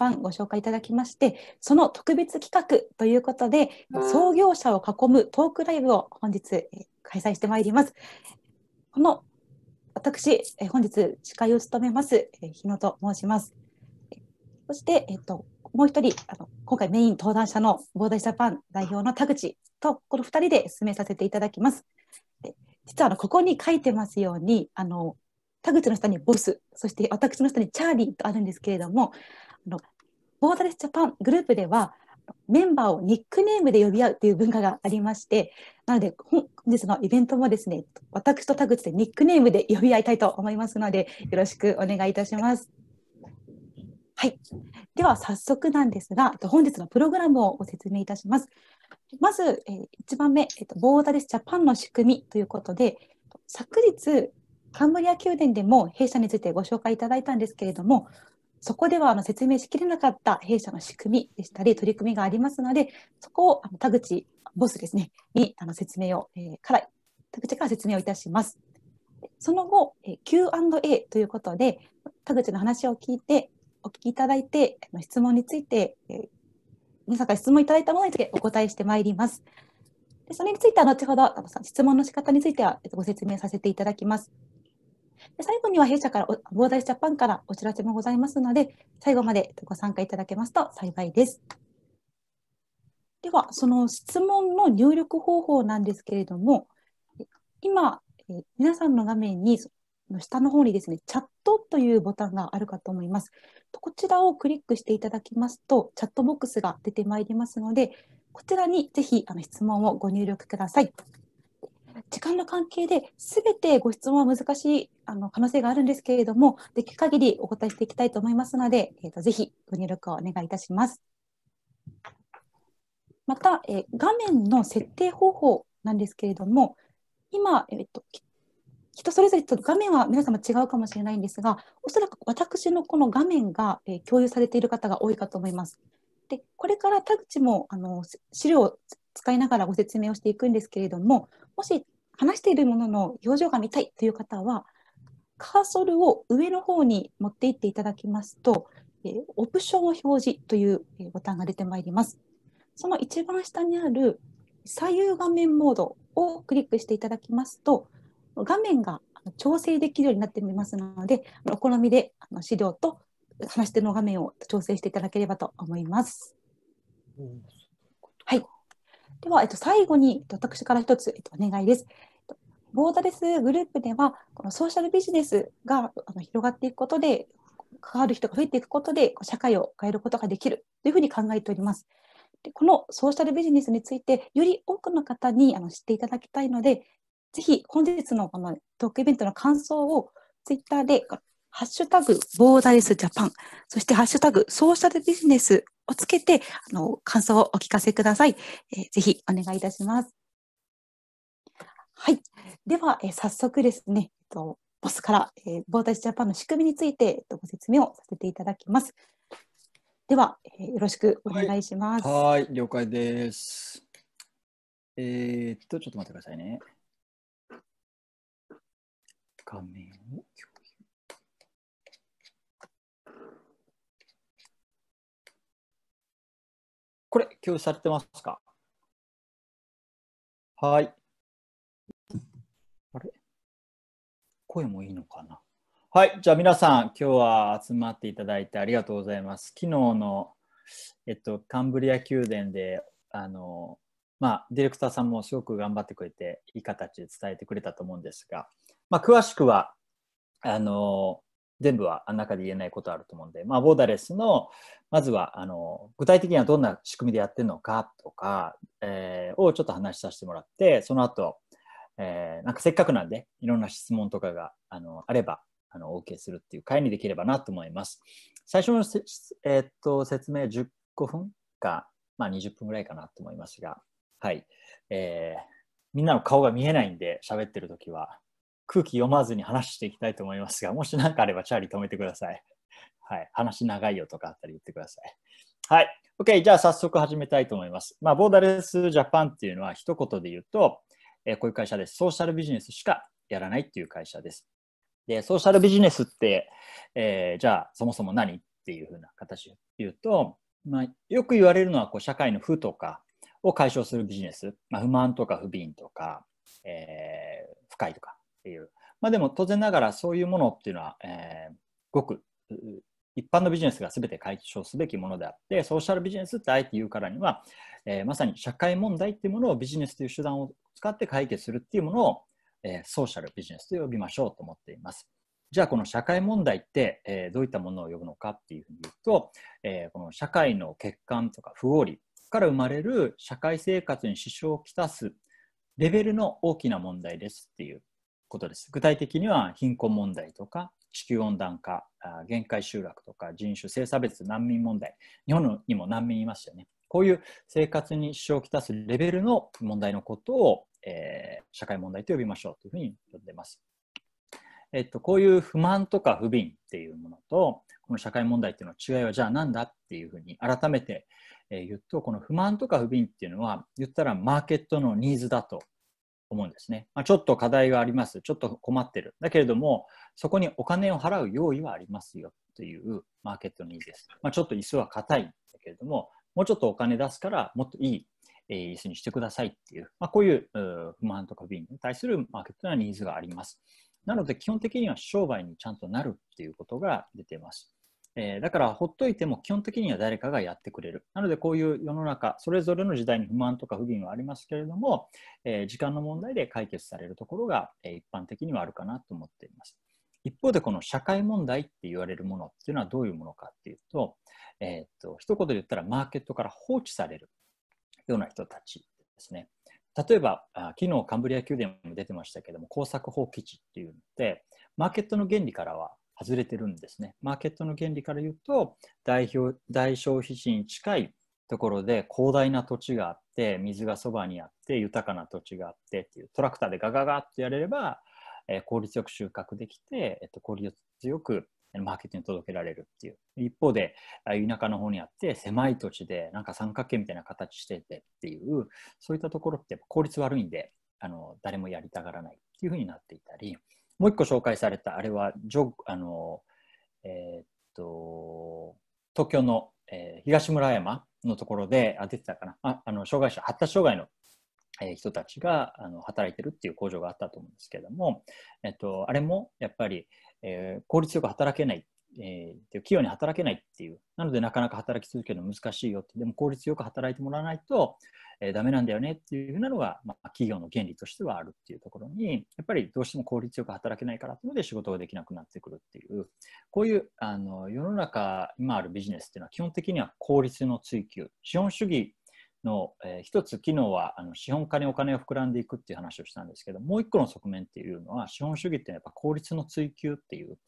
版ご紹介いただきましてその特別企画ということで創業者を囲むトークライブを本日開催してまいります。この私、本日司会を務めます、日野と申します。そして、えっと、もう一人あの、今回メイン登壇者のボーダイジャパン代表の田口と、この二人で進めさせていただきます。実はあのここに書いてますようにあの田口の下にボスそして私の下にチャーリーとあるんですけれどもあのボーダレスジャパングループでは、メンバーをニックネームで呼び合うという文化がありまして、なので、本日のイベントもですね、私と田口でニックネームで呼び合いたいと思いますので、よろしくお願いいたします。はい。では、早速なんですが、本日のプログラムをご説明いたします。まず、えー、1番目、えーと、ボーダレスジャパンの仕組みということで、昨日、カンブリア宮殿でも弊社についてご紹介いただいたんですけれども、そこではあの説明しきれなかった弊社の仕組みでしたり、取り組みがありますので、そこをあの田口ボスですね、にあの説明を、えー、から、田口から説明をいたします。その後、えー、Q&A ということで、田口の話を聞いて、お聞きいただいて、質問について、えー、皆さんから質問いただいたものについてお答えしてまいります。でそれについては後ほど、質問の仕方についてはご説明させていただきます。で最後には弊社から、ボーダイスジャパンからお知らせもございますので、最後までご参加いただけますと幸いです。では、その質問の入力方法なんですけれども、今、皆さんの画面に下の方にですね、チャットというボタンがあるかと思います。こちらをクリックしていただきますと、チャットボックスが出てまいりますので、こちらにぜひあの質問をご入力ください。時間の関係で全てご質問は難しいあの可能性があるんですけれどもできる限りお答えしていきたいと思いますので、えーと、ぜひご入力をお願いいたします。また、えー、画面の設定方法なんですけれども今、えーと、と人それぞれと画面は皆様違うかもしれないんですがおそらく私のこの画面が、えー、共有されている方が多いかと思います。でこれから田口もあの資料を使いながらご説明をしていくんですけれどももし話しているものの表情が見たいという方は、カーソルを上の方に持っていっていただきますと、えー、オプションを表示というえボタンが出てまいります。その一番下にある左右画面モードをクリックしていただきますと、画面が調整できるようになってみますので、お好みで資料と話し手の画面を調整していただければと思います。うんでは、えっと、最後に、私から一つ、えっと、お願いです。ボーダレスグループでは、このソーシャルビジネスがあの広がっていくことで、関わる人が増えていくことで、社会を変えることができるというふうに考えております。でこのソーシャルビジネスについて、より多くの方にあの知っていただきたいので、ぜひ本日のこのトークイベントの感想をツイッターで、ハッシュタグボーダレスジャパン、そしてハッシュタグソーシャルビジネスをつけて、あの、感想をお聞かせください。えー、ぜひお願いいたします。はい。では、えー、早速ですね、えっと、ボスから、えー、ボーダージャパンの仕組みについて、えっと、ご説明をさせていただきます。では、えー、よろしくお願いします。はい、はい了解です。えー、っと、ちょっと待ってくださいね。画面をこれ、共有されてますかはい。あれ声もいいのかなはい。じゃあ皆さん、今日は集まっていただいてありがとうございます。昨日の、えっと、カンブリア宮殿で、あの、まあ、ディレクターさんもすごく頑張ってくれて、いい形で伝えてくれたと思うんですが、まあ、詳しくは、あの、全部はあ中で言えないことあると思うんで、まあ、ボーダレスの、まずは、あの、具体的にはどんな仕組みでやってるのかとか、えー、をちょっと話しさせてもらって、その後、えー、なんかせっかくなんで、いろんな質問とかが、あの、あれば、あの、お受けするっていう会にできればなと思います。最初のえー、っと、説明10個分か、まあ、20分ぐらいかなと思いますが、はい。えー、みんなの顔が見えないんで、喋ってる時は、空気読まずに話していきたいと思いますが、もし何かあればチャーリー止めてください。はい。話長いよとかあったり言ってください。はい。OK。じゃあ早速始めたいと思います。まあ、ボーダレスジャパンっていうのは一言で言うと、えー、こういう会社です。ソーシャルビジネスしかやらないっていう会社です。で、ソーシャルビジネスって、えー、じゃあそもそも何っていうふうな形で言うと、まあ、よく言われるのはこう社会の負とかを解消するビジネス、まあ、不満とか不憫とか、えー、不快とか、っていう。まあでも当然ながらそういうものっていうのは、えー、ごく一般のビジネスが全て解消すべきものであって、ソーシャルビジネスってあえて言うからには、えー、まさに社会問題っていうものをビジネスという手段を使って解決するっていうものを、えー、ソーシャルビジネスと呼びましょうと思っています。じゃあこの社会問題って、えー、どういったものを呼ぶのかっていうふうに言うと、えー、この社会の欠陥とか不合理から生まれる社会生活に支障をきたすレベルの大きな問題ですっていうことです。具体的には貧困問題とか地球温暖化、限界集落とか人種、性差別、難民問題、日本にも難民いましたよね。こういう生活に支障をきたすレベルの問題のことを、えー、社会問題と呼びましょうというふうに呼んでます。えっと、こういう不満とか不憫っていうものと、この社会問題っていうの違いはじゃあ何だっていうふうに改めて言うと、この不満とか不憫っていうのは言ったらマーケットのニーズだと思うんですね。まあ、ちょっと課題があります。ちょっと困ってる。だけれども、そこにお金を払う用意はありますよというマーケットのニーズです。まあ、ちょっと椅子は硬いんだけれども、もうちょっとお金出すから、もっといい椅子にしてくださいっていう、まあ、こういう不満とか便に対するマーケットのニーズがあります。なので、基本的には商売にちゃんとなるっていうことが出てます。えー、だからほっといても基本的には誰かがやってくれる。なのでこういう世の中、それぞれの時代に不満とか不憫はありますけれども、えー、時間の問題で解決されるところが、えー、一般的にはあるかなと思っています。一方でこの社会問題って言われるものっていうのはどういうものかっていうと、えー、っと、一言で言ったらマーケットから放置されるような人たちですね。例えば、昨日カンブリア宮殿も出てましたけども、工作放棄地っていうので、マーケットの原理からは外れてるんですね。マーケットの原理から言うと代表大消費地に近いところで広大な土地があって水がそばにあって豊かな土地があってっていうトラクターでガガガッとやれれば、えー、効率よく収穫できて、えっと、効率よくマーケットに届けられるっていう一方で田舎の方にあって狭い土地でなんか三角形みたいな形しててっていうそういったところって効率悪いんであの誰もやりたがらないっていうふうになっていたりもう一個紹介されたあれはジョあの、えー、っと東京の、えー、東村山のところで出てたかなああの障害者発達障害の、え人たちがあの働いてるっていう工場があったと思うんですけども、えっと、あれもやっぱり、えー、効率よく働けないえー、器用に働けないっていうなのでなかなか働き続けるの難しいよってでも効率よく働いてもらわないと、えー、ダメなんだよねっていうふうなのが、まあ、企業の原理としてはあるっていうところに、やっぱりどうしても効率よく働けないからっていうので仕事ができなくなってくるっていう、こういうあの世の中、今あるビジネスっていうのは基本的には効率の追求、資本主義の、えー、一つ機能はあの資本家にお金を膨らんでいくっていう話をしたんですけどもう一個の側面っていうのは資本主義ってやっぱ効率の追求っていう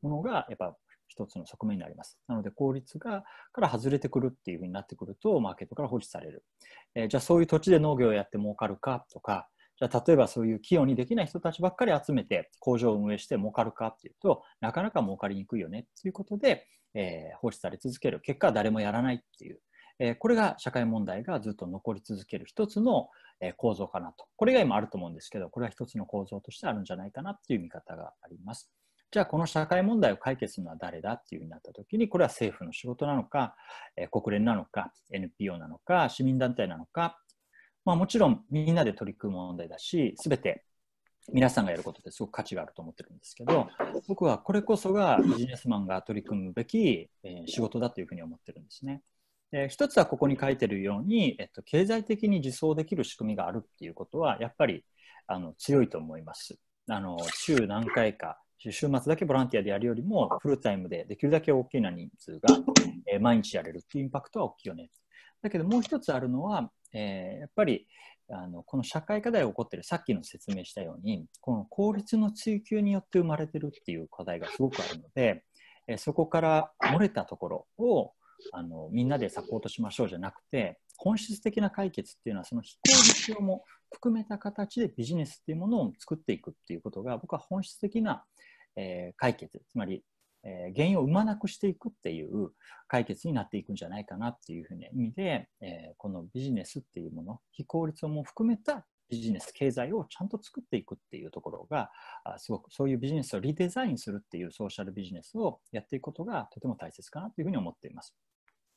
ものがやっぱ一つの側面になります。なので、効率がから外れてくるっていうふうになってくると、マーケットから放置される。えー、じゃあ、そういう土地で農業をやって儲かるかとか、じゃあ、例えばそういう器用にできない人たちばっかり集めて、工場を運営して儲かるかっていうと、なかなか儲かりにくいよねっていうことで、えー、放置され続ける。結果、誰もやらないっていう。えー、これが社会問題がずっと残り続ける一つの構造かなと。これが今あると思うんですけど、これは一つの構造としてあるんじゃないかなっていう見方があります。じゃあこの社会問題を解決するのは誰だっていうふうになった時にこれは政府の仕事なのか、え国連なのか NPO なのか市民団体なのか、まあ、もちろんみんなで取り組む問題だし全て皆さんがやることってすごく価値があると思ってるんですけど僕はこれこそがビジネスマンが取り組むべき、え仕事だというふうに思ってるんですね。え一つはここに書いてるように、えっと、経済的に自走できる仕組みがあるっていうことはやっぱりあの強いと思います。あの週何回か週末だけボランティアでやるよりも、フルタイムでできるだけ大きな人数が、えー、毎日やれるっていうインパクトは大きいよね。だけどもう一つあるのは、えー、やっぱりあのこの社会課題が起こってるさっきの説明したようにこの効率の追求によって生まれてるっていう課題がすごくあるので、えー、そこから漏れたところをあのみんなでサポートしましょうじゃなくて本質的な解決っていうのはその非効率をも含めた形でビジネスっていうものを作っていくっていうことが僕は本質的なえー、解決、つまり、えー、原因を生まなくしていくっていう解決になっていくんじゃないかなっていうふうな意味で、えー、このビジネスっていうもの、非効率をも含めたビジネス経済をちゃんと作っていくっていうところがすごくそういうビジネスをリデザインするっていうソーシャルビジネスをやっていくことがとても大切かなというふうに思っています。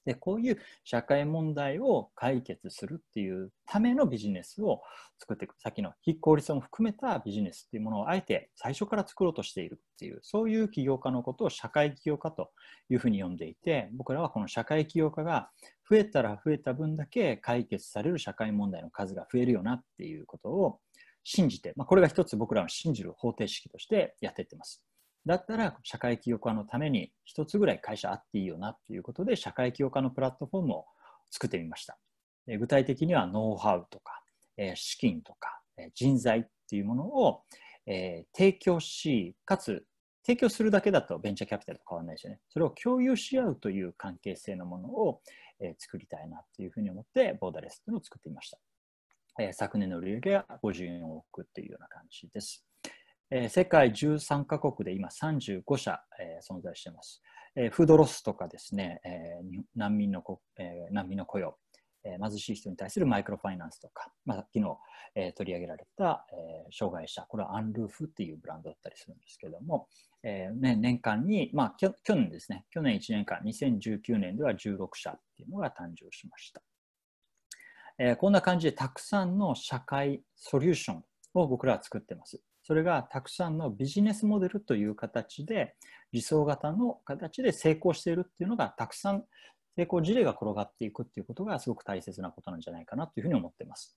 でこういう社会問題を解決するっていうためのビジネスを作っていくさっきの非効率をも含めたビジネスっていうものをあえて最初から作ろうとしているっていうそういう起業家のことを社会起業家というふうに呼んでいて僕らはこの社会起業家が増えたら増えた分だけ解決される社会問題の数が増えるよなっていうことを信じて、まあ、これが一つ僕らの信じる方程式としてやっていってます。だったら社会起業家のために一つぐらい会社あっていいよなっていうことで社会起業家のプラットフォームを作ってみました。具体的にはノウハウとか資金とか人材っていうものを提供し、かつ提供するだけだとベンチャーキャピタルと変わらないですよね。それを共有し合うという関係性のものを作りたいなというふうに思ってボーダレスというのを作ってみました。昨年の売り上げは54億というような感じです。えー、世界13カ国で今35社、えー、存在しています、えー。フードロスとかですね、えー、難民のこ、えー、難民の雇用、えー、貧しい人に対するマイクロファイナンスとか、まあ、きの、えー、取り上げられた、えー、障害者、これはアンルーフっていうブランドだったりするんですけども、えーね、年間に、まあ、きょ去年ですね、去年1年間、2019年では16社っていうのが誕生しました。えー、こんな感じでたくさんの社会ソリューションを僕らは作ってます。それがたくさんのビジネスモデルという形で、理想型の形で成功しているっていうのが、たくさん成功事例が転がっていくっていうことがすごく大切なことなんじゃないかなというふうに思っています。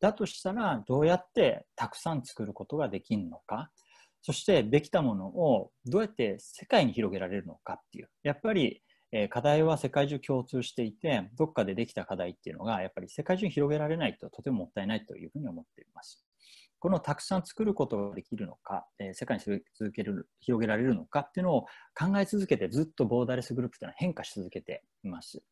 だとしたら、どうやってたくさん作ることができるのか、そしてできたものをどうやって世界に広げられるのかっていう、やっぱり課題は世界中共通していて、どっかでできた課題っていうのが、やっぱり世界中に広げられないととてももったいないというふうに思っています。このたくさん作ることができるのか、えー、世界に続ける広げられるのかっていうのを考え続けてずっとボーダレスグループっていうのは変化し続けています。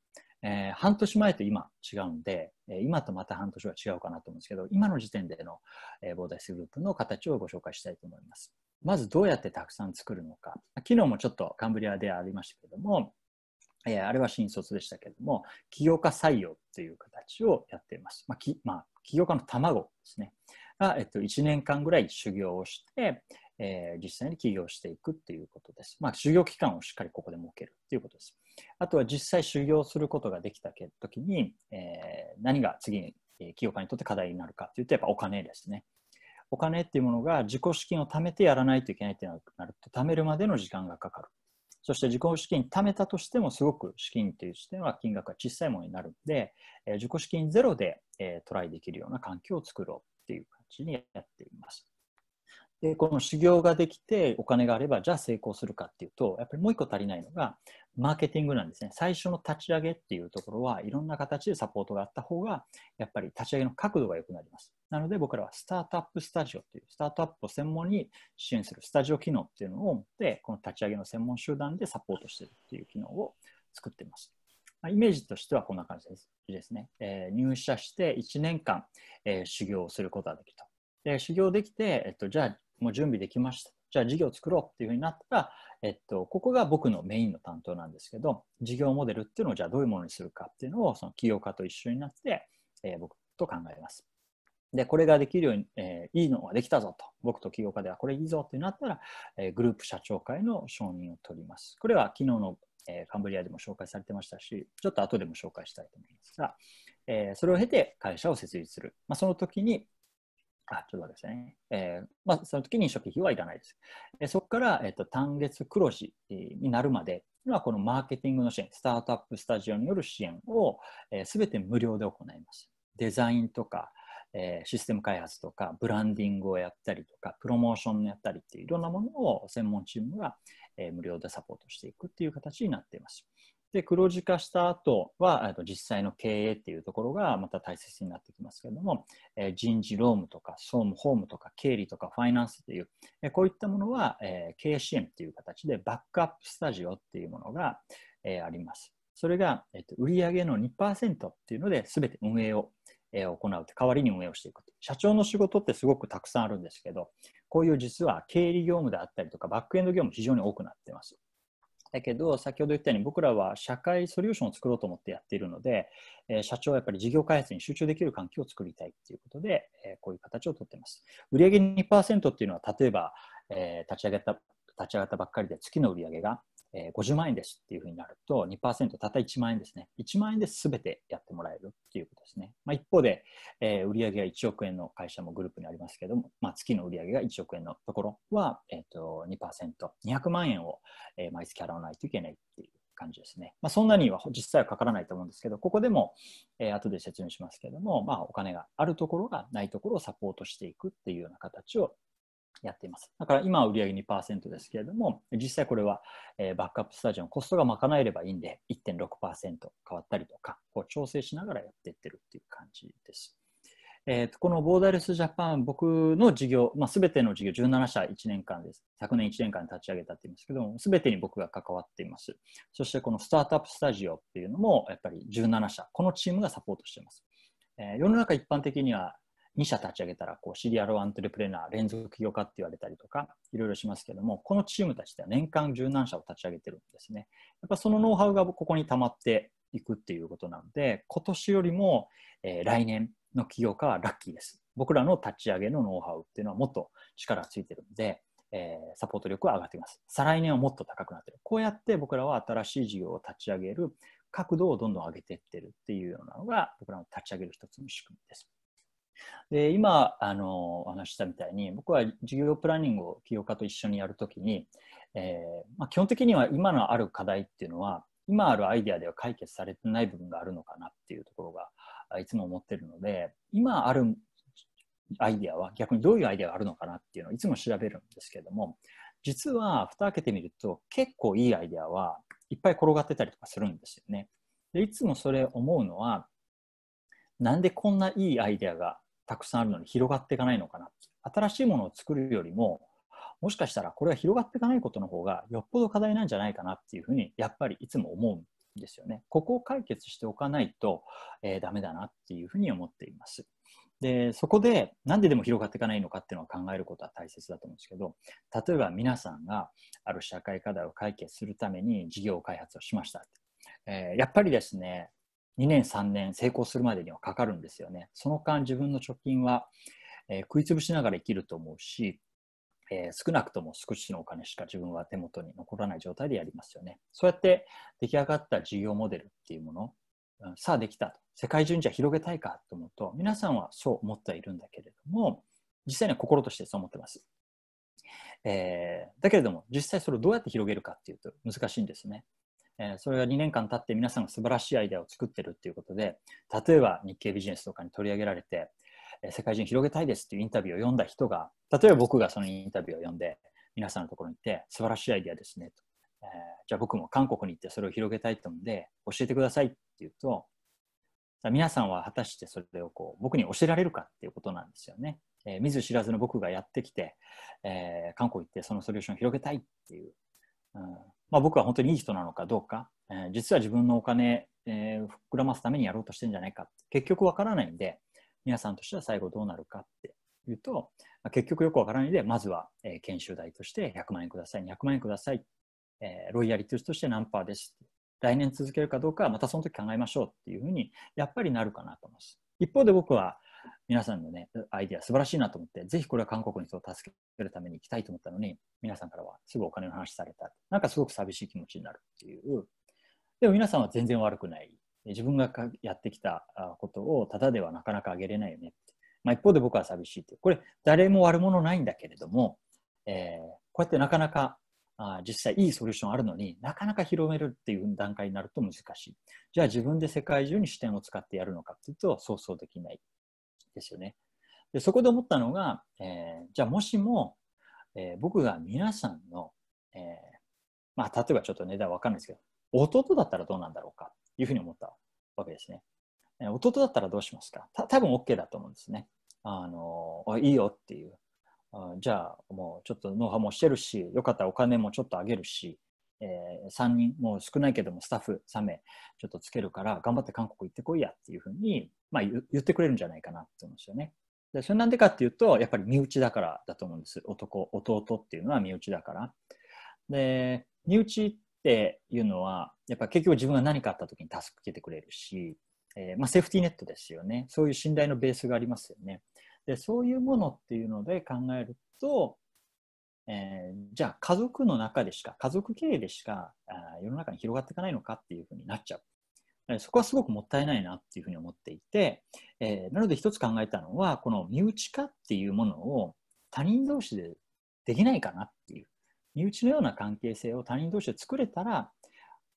えー、半年前と今違うんで、え今とまた半年は違うかなと思うんですけど、今の時点での、えボーダレスグループの形をご紹介したいと思います。まずどうやってたくさん作るのか。昨日もちょっとカンブリアでありましたけれども、えー、あれは新卒でしたけれども、起業家採用という形をやっています。まあ、まあ、起業家の卵ですね。が、えっと、1年間ぐらい修行をして、えー、実際に起業していくということです。まあ、修行期間をしっかりここで設けるということです。あとは実際修行することができた時に、えー、何が次に起業家にとって課題になるかというと、やっぱお金ですね。お金っていうものが自己資金を貯めてやらないといけないってなると、貯めるまでの時間がかかる。そして自己資金貯めたとしてもすごく資金という視点は金額が小さいものになるので、えー、自己資金ゼロで、えー、トライできるような環境を作ろうっていう感じにやっています。でこの修行ができてお金があればじゃあ成功するかっていうとやっぱりもう一個足りないのがマーケティングなんですね最初の立ち上げっていうところはいろんな形でサポートがあった方がやっぱり立ち上げの角度が良くなりますなので僕らはスタートアップスタジオっていうスタートアップを専門に支援するスタジオ機能っていうのを持ってこの立ち上げの専門集団でサポートしてるっていう機能を作っていますまあ、イメージとしてはこんな感じですですね、えー、入社して1年間、えー、修行をすることができた。で修行できて、えっと、じゃあもう準備できました。じゃあ事業を作ろうっていうふうになったら、えっと、ここが僕のメインの担当なんですけど、事業モデルっていうのをじゃあどういうものにするかっていうのをその企業家と一緒になって、えー、僕と考えます。で、これができるように、えー、いいのができたぞと、僕と企業家ではこれいいぞってなったら、えー、グループ社長会の承認を取ります。これは昨日のえー、カンブリアでも紹介されてましたし、ちょっと後でも紹介したいと思いますが、えー、それを経て会社を設立する。まあ、その時に、あ、ちょっと待ってくださいね。えー、まあ、その時に初期費はいらないです。えそこから、えっ、と、単月黒字になるまで、はこのマーケティングの支援、スタートアップスタジオによる支援を、えー、全て無料で行います。デザインとか、えー、システム開発とかブランディングをやったりとかプロモーションをやったりっていういろんなものを専門チームが、え無料でサポートしていくっていう形になっています。で、黒字化した後は、実際の経営っていうところがまた大切になってきますけれども、え人事労務とか、総務、法務とか、経理とか、ファイナンスという、えこういったものは、え経営支援っていう形で、バックアップスタジオっていうものが、えあります。それが、えっと、売上の2%っていうので、全て運営を、え行うって、代わりに運営をしていく。社長の仕事ってすごくたくさんあるんですけど、こういう実は経理業務であったりとか、バックエンド業務非常に多くなっています。だけど、先ほど言ったように僕らは社会ソリューションを作ろうと思ってやっているので、え社長はやっぱり事業開発に集中できる環境を作りたいということで、えこういう形をとっています。売上2%っていうのは、例えば、え立ち上げた立ち上がったばっかりで月の売り上げがえー、50万円ですっていうふうになると2%たった1万円ですね1万円で全てやってもらえるっていうことですね、まあ、一方で、えー、売上が1億円の会社もグループにありますけども、まあ、月の売上が1億円のところは、えーと、と 2%200 万円を、えー、毎月払わないといけないっていう感じですね、まあ、そんなには実際はかからないと思うんですけどここでも、えー、後で説明しますけども、まあ、お金があるところがないところをサポートしていくっていうような形をやっています。だから今は売上2%ですけれども、実際これは、えバックアップスタジオのコストが賄えればいいんで、1.6%変わったりとか、こう調整しながらやっていってるっていう感じです。えー、とこのボーダレスジャパン、僕の事業、まあ、全ての事業、17社1年間です。昨年1年間に立ち上げたって言いますけども、全てに僕が関わっています。そしてこのスタートアップスタジオっていうのも、やっぱり17社、このチームがサポートしています。え世の中一般的には2社立ち上げたらこうシリアルアントレプレナー連続起業家って言われたりとかいろいろしますけどもこのチームたちでは年間十何社を立ち上げてるんですねやっぱそのノウハウがここに溜まっていくっていうことなので今年よりも、えー、来年の起業家はラッキーです僕らの立ち上げのノウハウっていうのはもっと力がついてるんで、えー、サポート力は上がっています再来年はもっと高くなってるこうやって僕らは新しい事業を立ち上げる角度をどんどん上げていってるっていうようなのが僕らの立ち上げる一つの仕組みですで今あのお話したみたいに僕は授業プランニングを起業家と一緒にやるときに、えー、まあ、基本的には今のある課題っていうのは今あるアイデアでは解決されてない部分があるのかなっていうところがいつも思ってるので今あるアイデアは逆にどういうアイデアがあるのかなっていうのをいつも調べるんですけども実は蓋開けてみると結構いいアイデアはいっぱい転がってたりとかするんですよね。でいつもそれ思うのはなんでこんないいアイデアがたくさんあるのに広がっていかないのかな新しいものを作るよりももしかしたらこれは広がっていかないことの方がよっぽど課題なんじゃないかなっていうふうにやっぱりいつも思うんですよね。ここを解決しておかないと、えー、ダメだなっていうふうに思っています。でそこで何ででも広がっていかないのかっていうのを考えることは大切だと思うんですけど例えば皆さんがある社会課題を解決するために事業開発をしました、えー、やっぱりですね2年3年成功するまでにはかかるんですよね。その間自分の貯金は、えー、食いつぶしながら生きると思うし、えー、少なくとも少しのお金しか自分は手元に残らない状態でやりますよね。そうやって出来上がった事業モデルっていうもの、うん、さあできたと。世界中にじゃあ広げたいかと思うと、皆さんはそう思ってはいるんだけれども、実際には心としてそう思ってます。えー、だけれども、実際それをどうやって広げるかっていうと難しいんですね。えー、それが2年間経って皆さんが素晴らしいアイデアを作ってるっていうことで例えば日経ビジネスとかに取り上げられて、えー、世界中に広げたいですっていうインタビューを読んだ人が例えば僕がそのインタビューを読んで皆さんのところに行って素晴らしいアイデアですねと、えー、じゃあ僕も韓国に行ってそれを広げたいと思うんで教えてくださいって言うと皆さんは果たしてそれをこう僕に教えられるかっていうことなんですよね。えー、見ず知らずの僕がやってきて、えー、韓国行ってそのソリューションを広げたいっていう、うん、まあ、僕は本当にいい人なのかどうか、えー、実は自分のお金、えー、膨らますためにやろうとしてるんじゃないか結局わからないんで皆さんとしては最後どうなるかっていうと、まあ、結局よくわからないでまずは、えー、研修代として100万円ください200万円ください、えー、ロイヤリティとして何パーです来年続けるかどうかはまたその時考えましょうっていうふうにやっぱりなるかなと思います一方で僕は皆さんのね、アイディア素晴らしいなと思って、ぜひこれは韓国の人を助けるために行きたいと思ったのに、皆さんからはすぐお金の話された。なんかすごく寂しい気持ちになるっていう。でも皆さんは全然悪くない。自分がやってきたことをただではなかなかあげれないよねって。まあ、一方で僕は寂しいっていう。これ、誰も悪者ないんだけれども、えー、こうやってなかなかあ実際いいソリューションあるのになかなか広めるっていう段階になると難しい。じゃあ自分で世界中に視点を使ってやるのかっていうとそうそうできない。ですよね。でそこで思ったのが、えー、じゃあもしも、えー、僕が皆さんの、えー、まあ、例えばちょっと値段わかんないですけど、弟だったらどうなんだろうかというふうに思ったわけですね。え弟だったらどうしますかた多分 OK だと思うんですね。あのあいいよっていう。あじゃあもうちょっとノウハウもしてるし、よかったらお金もちょっとあげるし、えー、3人、もう少ないけどもスタッフ3名ちょっとつけるから頑張って韓国行ってこいやっていうふうに、まあ、言ってくれるんじゃないかなって思うんですよね。でそれなんでかっていうとやっぱり身内だからだと思うんです男弟っていうのは身内だから。で身内っていうのはやっぱ結局自分が何かあった時に助けてくれるし、えー、まあ、セーフティーネットですよねそういう信頼のベースがありますよね。でそういうものっていうので考えるとえー、じゃあ家族の中でしか、家族経営でしかあ世の中に広がっていかないのかっていうふうになっちゃう。そこはすごくもったいないなっていうふうに思っていて、えー、なので一つ考えたのは、この身内化っていうものを他人同士でできないかなっていう、身内のような関係性を他人同士で作れたら、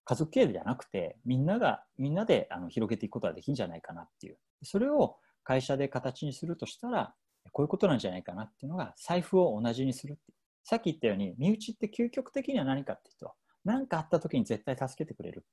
家族経営じゃなくて、みんなが、みんなであの広げていくことができるんじゃないかなっていう。それを会社で形にするとしたら、こういうことなんじゃないかなっていうのが、財布を同じにするっていう。さっき言ったように、身内って究極的には何かっていうと、何かあった時に絶対助けてくれる。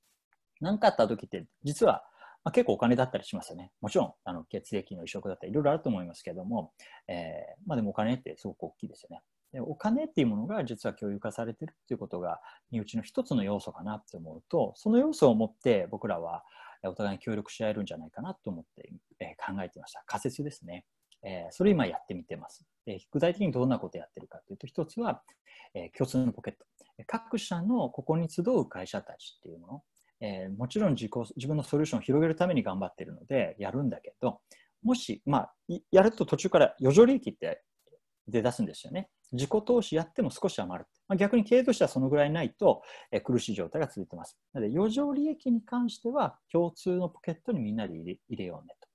何かあった時って、実は、まあ、結構お金だったりしますよね。もちろん、あの血液の移植だったり、いろいろあると思いますけども、えー、まあ、でもお金ってすごく大きいですよね。でお金っていうものが実は共有化されてるっていうことが身内の一つの要素かなって思うとその要素を持って僕らはお互いに協力し合えるんじゃないかなと思って、え考えていました仮説ですね。えー、それ今やってみてます。え具体的にどんなことやってるかというと、一つは、え共通のポケット。各社のここに集う会社たちっていうもの、えー、もちろん自己自分のソリューションを広げるために頑張ってるのでやるんだけどもし、まあ、やると途中から余剰利益って出だすんですよね自己投資やっても少し余る、まあ、逆に経営としてはそのぐらいないと、えー、苦しい状態が続いてますなので余剰利益に関しては共通のポケットにみんなで入れようねと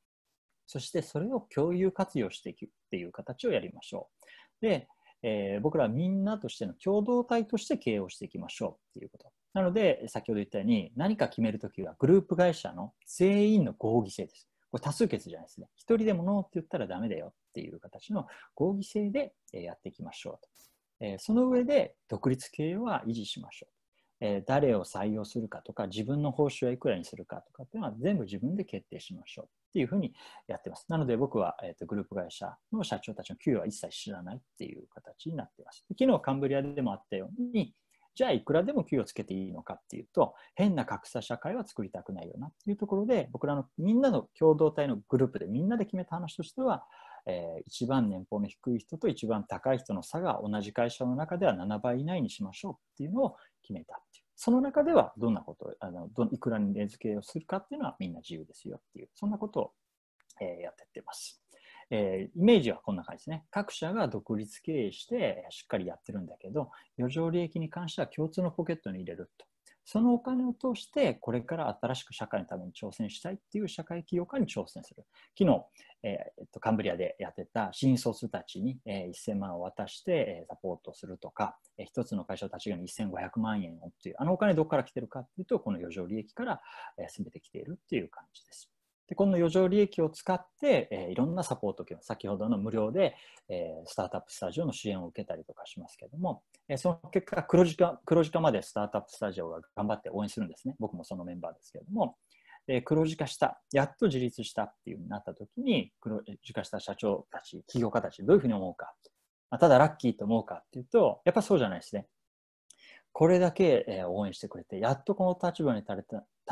そしてそれを共有活用していくっていう形をやりましょう。で、えー、僕らみんなとしての共同体として経営をしていきましょうっていうこと。なので、先ほど言ったように、何か決めるときはグループ会社の全員の合議制です。これ多数決じゃないですね。一人でものって言ったらダメだよっていう形の合議制でやっていきましょうと。えー、その上で、独立経営は維持しましょう。え誰を採用するかとか自分の報酬はいくらにするかとかっていうのは全部自分で決定しましょう。っていうふうにやってます。なので僕は、えーと、グループ会社の社長たちの給与は一切知らないっていう形になってます。昨日カンブリアでもあったように、じゃあいくらでも給与つけていいのかっていうと、変な格差社会は作りたくないよなっていうところで、僕らのみんなの共同体のグループでみんなで決めた話としては、えー、一番年俸の低い人と一番高い人の差が同じ会社の中では7倍以内にしましょうっていうのを決めた。その中ではどんなこと、あのどいくらに値付けをするかっていうのはみんな自由ですよっていう、そんなことを、えー、やってってます。えー、イメージはこんな感じですね。各社が独立経営してしっかりやってるんだけど、余剰利益に関しては共通のポケットに入れると。そのお金を通して、これから新しく社会のために挑戦したいっていう社会起業家に挑戦する。昨日、えー、とカンブリアでやってた新卒たちに、えー、1000万を渡して、えー、サポートするとか、えー、一つの会社を立ち上げに1500万円をっていう、あのお金どこから来てるかっていうと、この余剰利益から、えー、全て来ているっていう感じです。でこの余剰利益を使って、えー、いろんなサポート機能、先ほどの無料で、えー、スタートアップスタジオの支援を受けたりとかしますけども、えー、その結果黒字化、黒字化までスタートアップスタジオが頑張って応援するんですね。僕もそのメンバーですけれども、え黒字化した、やっと自立したっていうふうになった時に、黒字化した社長たち、企業家たち、どういうふうに思うか、まあ、ただラッキーと思うかっていうと、やっぱそうじゃないですね。これだけ応援してくれて、やっとこの立場に立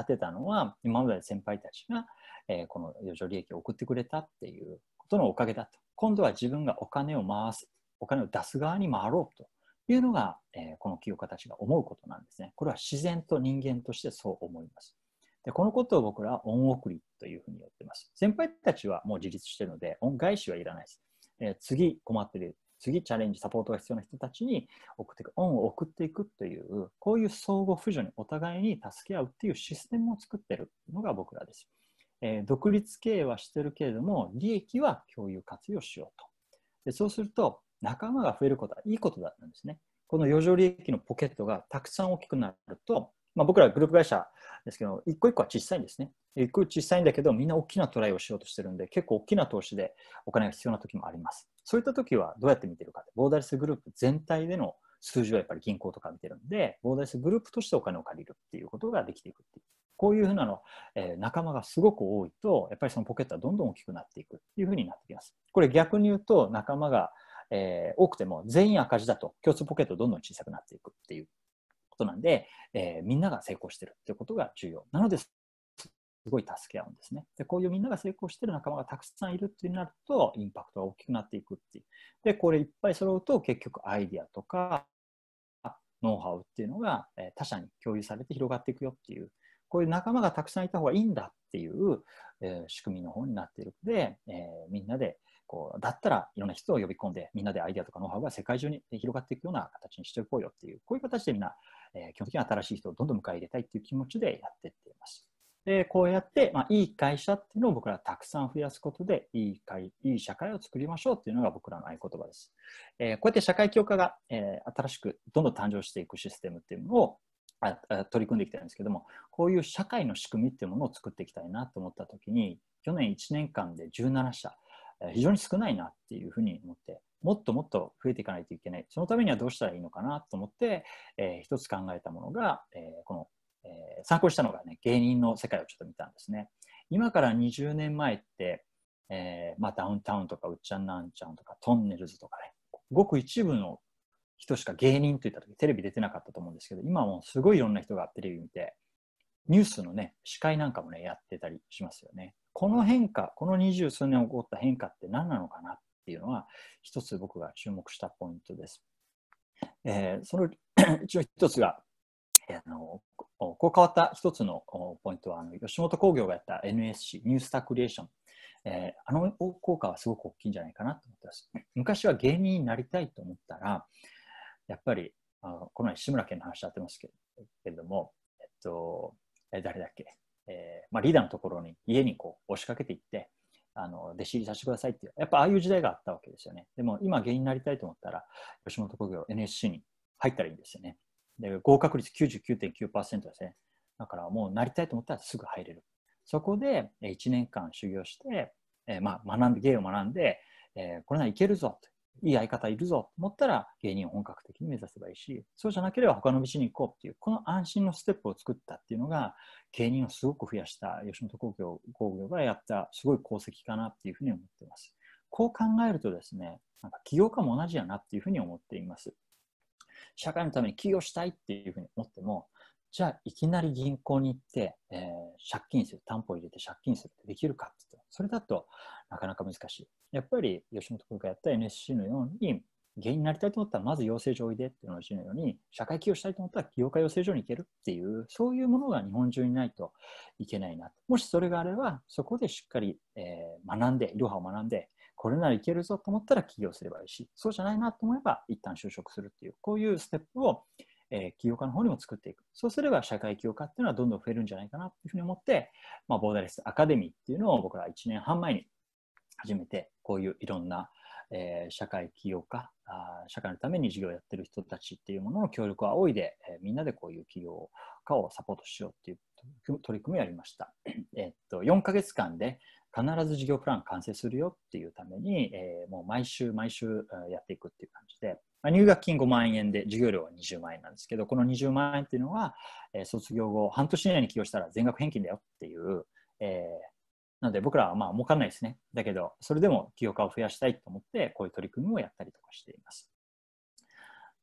てたのは、今まで先輩たちがえー、この余剰利益を送ってくれたっていうことのおかげだと。今度は自分がお金を回す、お金を出す側に回ろうというのが、えー、この企業家たちが思うことなんですね。これは自然と人間としてそう思います。でこのことを僕らは恩送りというふうに言ってます。先輩たちはもう自立してるので、恩返しはいらないです。えー、次困ってる、次チャレンジ、サポートが必要な人たちに送っていく、恩を送っていくという、こういう相互扶助にお互いに助け合うっていうシステムを作ってるのが僕らです。えー、独立経営はしてるけれども、利益は共有活用しようと。でそうすると、仲間が増えることはいいことだったんですね。この余剰利益のポケットがたくさん大きくなると、まあ、僕らグループ会社ですけど、一個一個は小さいんですね。一個小さいんだけど、みんな大きなトライをしようとしてるんで、結構大きな投資でお金が必要な時もあります。そういった時はどうやって見てるかって、ボーダレスグループ全体での数字はやっぱり銀行とか見てるんで、ボーダレスグループとしてお金を借りるっていうことができていくっていうこういうふうなの、えー、仲間がすごく多いと、やっぱりそのポケットはどんどん大きくなっていくっていうふうになってきます。これ逆に言うと、仲間が、えー、多くても全員赤字だと、共通ポケットどんどん小さくなっていくっていうことなんで、えー、みんなが成功してるっていうことが重要。なので、すごい助け合うんですね。で、こういうみんなが成功してる仲間がたくさんいるってなると、インパクトが大きくなっていくっていう。で、これいっぱい揃うと、結局アイディアとか、ノウハウっていうのが他者に共有されて広がっていくよっていうこういう仲間がたくさんいた方がいいんだっていう、えー、仕組みの方になっているので、えー、みんなでこうだったらいろんな人を呼び込んでみんなでアイデアとかノウハウが世界中に広がっていくような形にしておこうよっていうこういう形でみんな、えー、基本的に新しい人をどんどん迎え入れたいっていう気持ちでやっていっています。でこうやって、まあ、いい会社っていうのを僕らたくさん増やすことでいい会いい社会を作りましょうっていうのが僕らの合言葉です、えー、こうやって社会強化が、えー、新しくどんどん誕生していくシステムっていうのをあ取り組んできたんですけどもこういう社会の仕組みっていうものを作っていきたいなと思った時に去年1年間で17社非常に少ないなっていうふうに思ってもっともっと増えていかないといけないそのためにはどうしたらいいのかなと思って、えー、一つ考えたものが、えー、この、えー、参考したのがね芸人の世界をちょっと見たんですね今から20年前って、えーまあ、ダウンタウンとかうっちゃんなんちゃんとかトンネルズとかねごく一部の人しか芸人といった時テレビ出てなかったと思うんですけど今はもうすごいいろんな人がテレビ見てニュースのね司会なんかもねやってたりしますよね。この変化この二十数年起こった変化って何なのかなっていうのは一つ僕が注目したポイントです。えー、その 一応一つがあのこう変わった一つのポイントはあの吉本興業がやった NSC ニュースタークリエーション、えー、あの効果はすごく大きいんじゃないかなと思ってます昔は芸人になりたいと思ったらやっぱり、あのこの前、志村けんの話あってますけれども、えっと、え誰だっけ、えー、まあ、リーダーのところに、家にこう押しかけていって、あの弟子入りさせてくださいっていう、やっぱああいう時代があったわけですよね。でも今、芸人になりたいと思ったら、吉本興業 NSC に入ったらいいんですよね。で合格率99.9%ですね。だからもうなりたいと思ったらすぐ入れる。そこで1年間修行して、えー、まあ、学んで芸を学んで、えー、これならいけるぞいい相方いるぞと思ったら芸人を本格的に目指せばいいし、そうじゃなければ他の道に行こうっていう、この安心のステップを作ったっていうのが、芸人をすごく増やした吉本興業工業がやったすごい功績かなっていうふうに思っています。こう考えるとですね、なんか起業家も同じやなっていうふうに思っています。社会のために起業したいっていうふうに思っても、じゃあいきなり銀行に行って、えー、借金する、担保を入れて借金するってできるかって言ったそれだとなかなか難しい。やっぱり吉本君がやった NSC のように、芸人になりたいと思ったらまず養成所おいでっていうののように、社会起業したいと思ったら業界養成所に行けるっていう、そういうものが日本中にないといけないなもしそれがあれば、そこでしっかり、えー、学んで、いろはを学んで、これならいけるぞと思ったら起業すればいいし、そうじゃないなと思えば一旦就職するっていう、こういうステップをえ起業家の方にも作っていく。そうすれば社会起業家っていうのはどんどん増えるんじゃないかなっていうふうに思って、まあ、ボーダレスアカデミーっていうのを僕ら1年半前に始めて、こういういろんな、えー、社会起業家あ、社会のために事業をやってる人たちっていうものの協力を仰いで、えー、みんなでこういう起業家をサポートしようっていう取り組みをやりました。えっと、4ヶ月間で必ず事業プラン完成するよっていうために、えー、もう毎週毎週やっていくっていう感じで、入学金5万円で授業料は20万円なんですけどこの20万円っていうのは、えー、卒業後半年以内に起業したら全額返金だよっていう、えー、なので僕らはまあ儲かんないですね。だけど、それでも起業家を増やしたいと思って、こういう取り組みをやったりとかしています。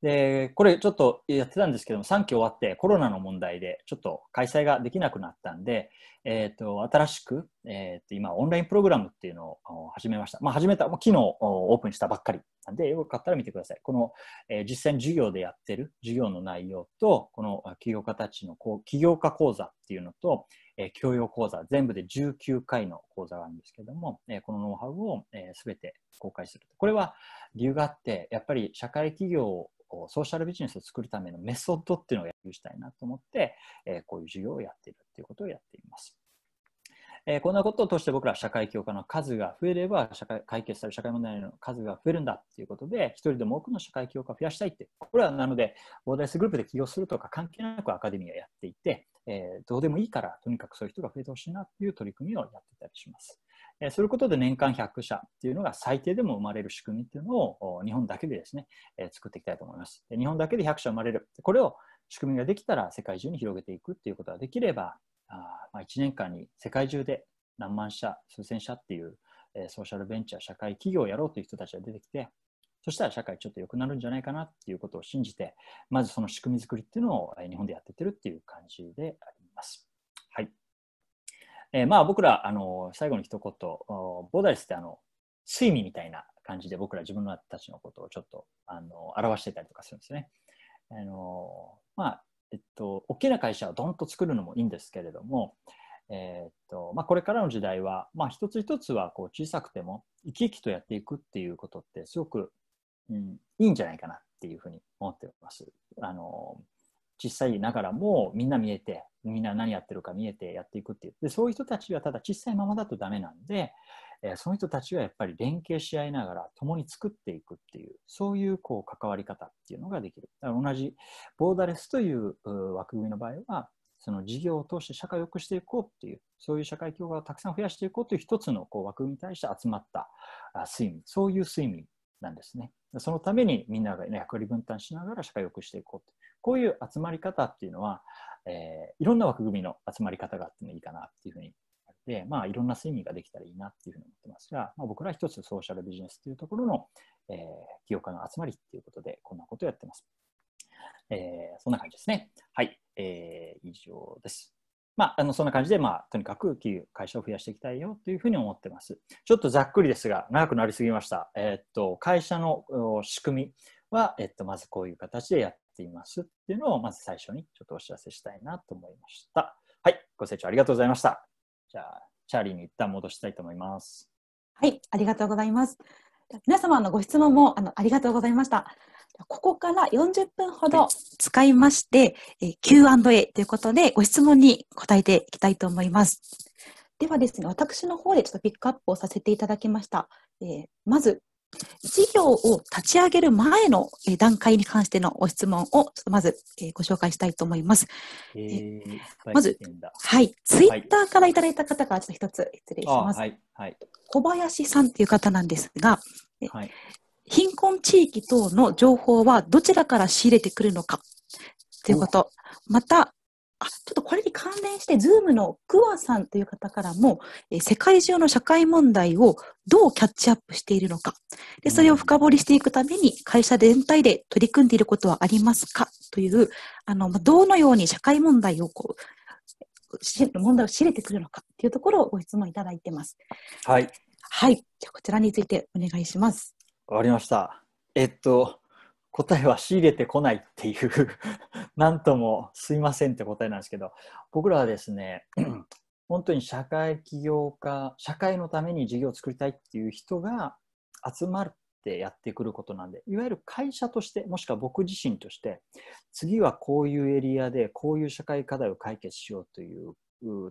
で、これちょっとやってたんですけども、3期終わってコロナの問題でちょっと開催ができなくなったんで、えっ、ー、と、新しく、えっ、ー、と、今オンラインプログラムっていうのを始めました。まあ、始めた、昨日オープンしたばっかりなんで、よかったら見てください。この、えー、実際に授業でやってる授業の内容と、この起業家たちのこう、起業家講座っていうのと、え教養講座、全部で19回の講座があるんですけども、えこのノウハウをすべ、えー、て公開する。これは理由があって、やっぱり社会企業こうソーシャルビジネスを作るためのメソッドっていうのをやりしたいなと思って、えこういう授業をやっているっていうことをやっています。えこんなことを通して僕ら社会教科の数が増えれば社会解決される社会問題の数が増えるんだっていうことで一人でも多くの社会教科を増やしたいってこれはなのでボーダレスグループで起業するとか関係なくアカデミーをやっていて、えどうでもいいからとにかくそういう人が増えてほしいなっていう取り組みをやってたりします。えすることで年間100社っていうのが最低でも生まれる仕組みっていうのを日本だけでですね、え作っていきたいと思います。日本だけで100社生まれる。これを仕組みができたら世界中に広げていくっていうことができれば、あまあ、1年間に世界中で何万社、数千社っていう、えソーシャルベンチャー、社会企業をやろうという人たちが出てきて、そしたら社会ちょっと良くなるんじゃないかなっていうことを信じて、まずその仕組み作りっていうのを日本でやってってるっていう感じであります。えー、まあ僕ら、あの、最後に一言、ボーダレスってあの、睡眠みたいな感じで僕ら自分たちのことをちょっと、あの、表してたりとかするんですね。あの、まあ、えっと、大きな会社をどんと作るのもいいんですけれども、えー、っとまあ、これからの時代は、まあ、一つ一つはこう小さくても生き生きとやっていくっていうことってすごく、うん、いいんじゃないかなっていうふうに思ってます。あの実際ながらもみんな見えてみんな何やってるか見えてやっていくっていう。で、そういう人たちはただ小さいままだとダメなんで、えー、その人たちはやっぱり連携し合いながら共に作っていくっていう、そういうこう関わり方っていうのができる。だから同じボーダレスという枠組みの場合は、その事業を通して社会を良くしていこうっていう、そういう社会競和をたくさん増やしていこうという一つのこう枠組みに対して集まった睡眠、そういう睡眠なんですね。そのためにみんなが役割分担しながら社会を良くしていこうと。こういう集まり方っていうのは、えー、いろんな枠組みの集まり方があってもいいかなっていうふうにで、まあ、いろんな睡眠ができたらいいなっていうふうに思ってますが、まあ、僕ら一つソーシャルビジネスというところの、えー、起業家の集まりっていうことで、こんなことをやってます。えー、そんな感じですね。はい、えー、以上です。まあ、あのそんな感じで、まあ、とにかく企業会社を増やしていきたいよというふうに思ってます。ちょっとざっくりですが、長くなりすぎました。えー、っと会社の仕組みは、えっとまずこういう形でやっていますっていうのをまず最初にちょっとお知らせしたいなと思いました。はい、ご清聴ありがとうございました。じゃあ、チャーリーに一旦戻したいと思います。はい、ありがとうございます。皆様のご質問もあのありがとうございました。ここから40分ほど使いまして、え Q&A ということでご質問に答えていきたいと思います。ではですね、私の方でちょっとピックアップをさせていただきました。えー、まず、事業を立ち上げる前の段階に関してのご質問をまずご紹介したいと思います。えー、まず、はい、ツイッターからいただいた方がら一つ失礼します、はいはい。小林さんという方なんですが、はい、貧困地域等の情報はどちらから仕入れてくるのかということ、またあちょっとこれに関連して、ズームのクワさんという方からも、え世界中の社会問題をどうキャッチアップしているのかで、それを深掘りしていくために会社全体で取り組んでいることはありますかという、あのどのように社会問題をこう問題を知れてくるのかというところをご質問いただいてます。はい。はい。じゃこちらについてお願いします。わかりました。えっと、答えは仕入れてこないっていう なんともすいませんって答えなんですけど、僕らはですね、本当に社会起業家、社会のために事業を作りたいっていう人が集まってやってくることなんで、いわゆる会社として、もしくは僕自身として、次はこういうエリアで、こういう社会課題を解決しようという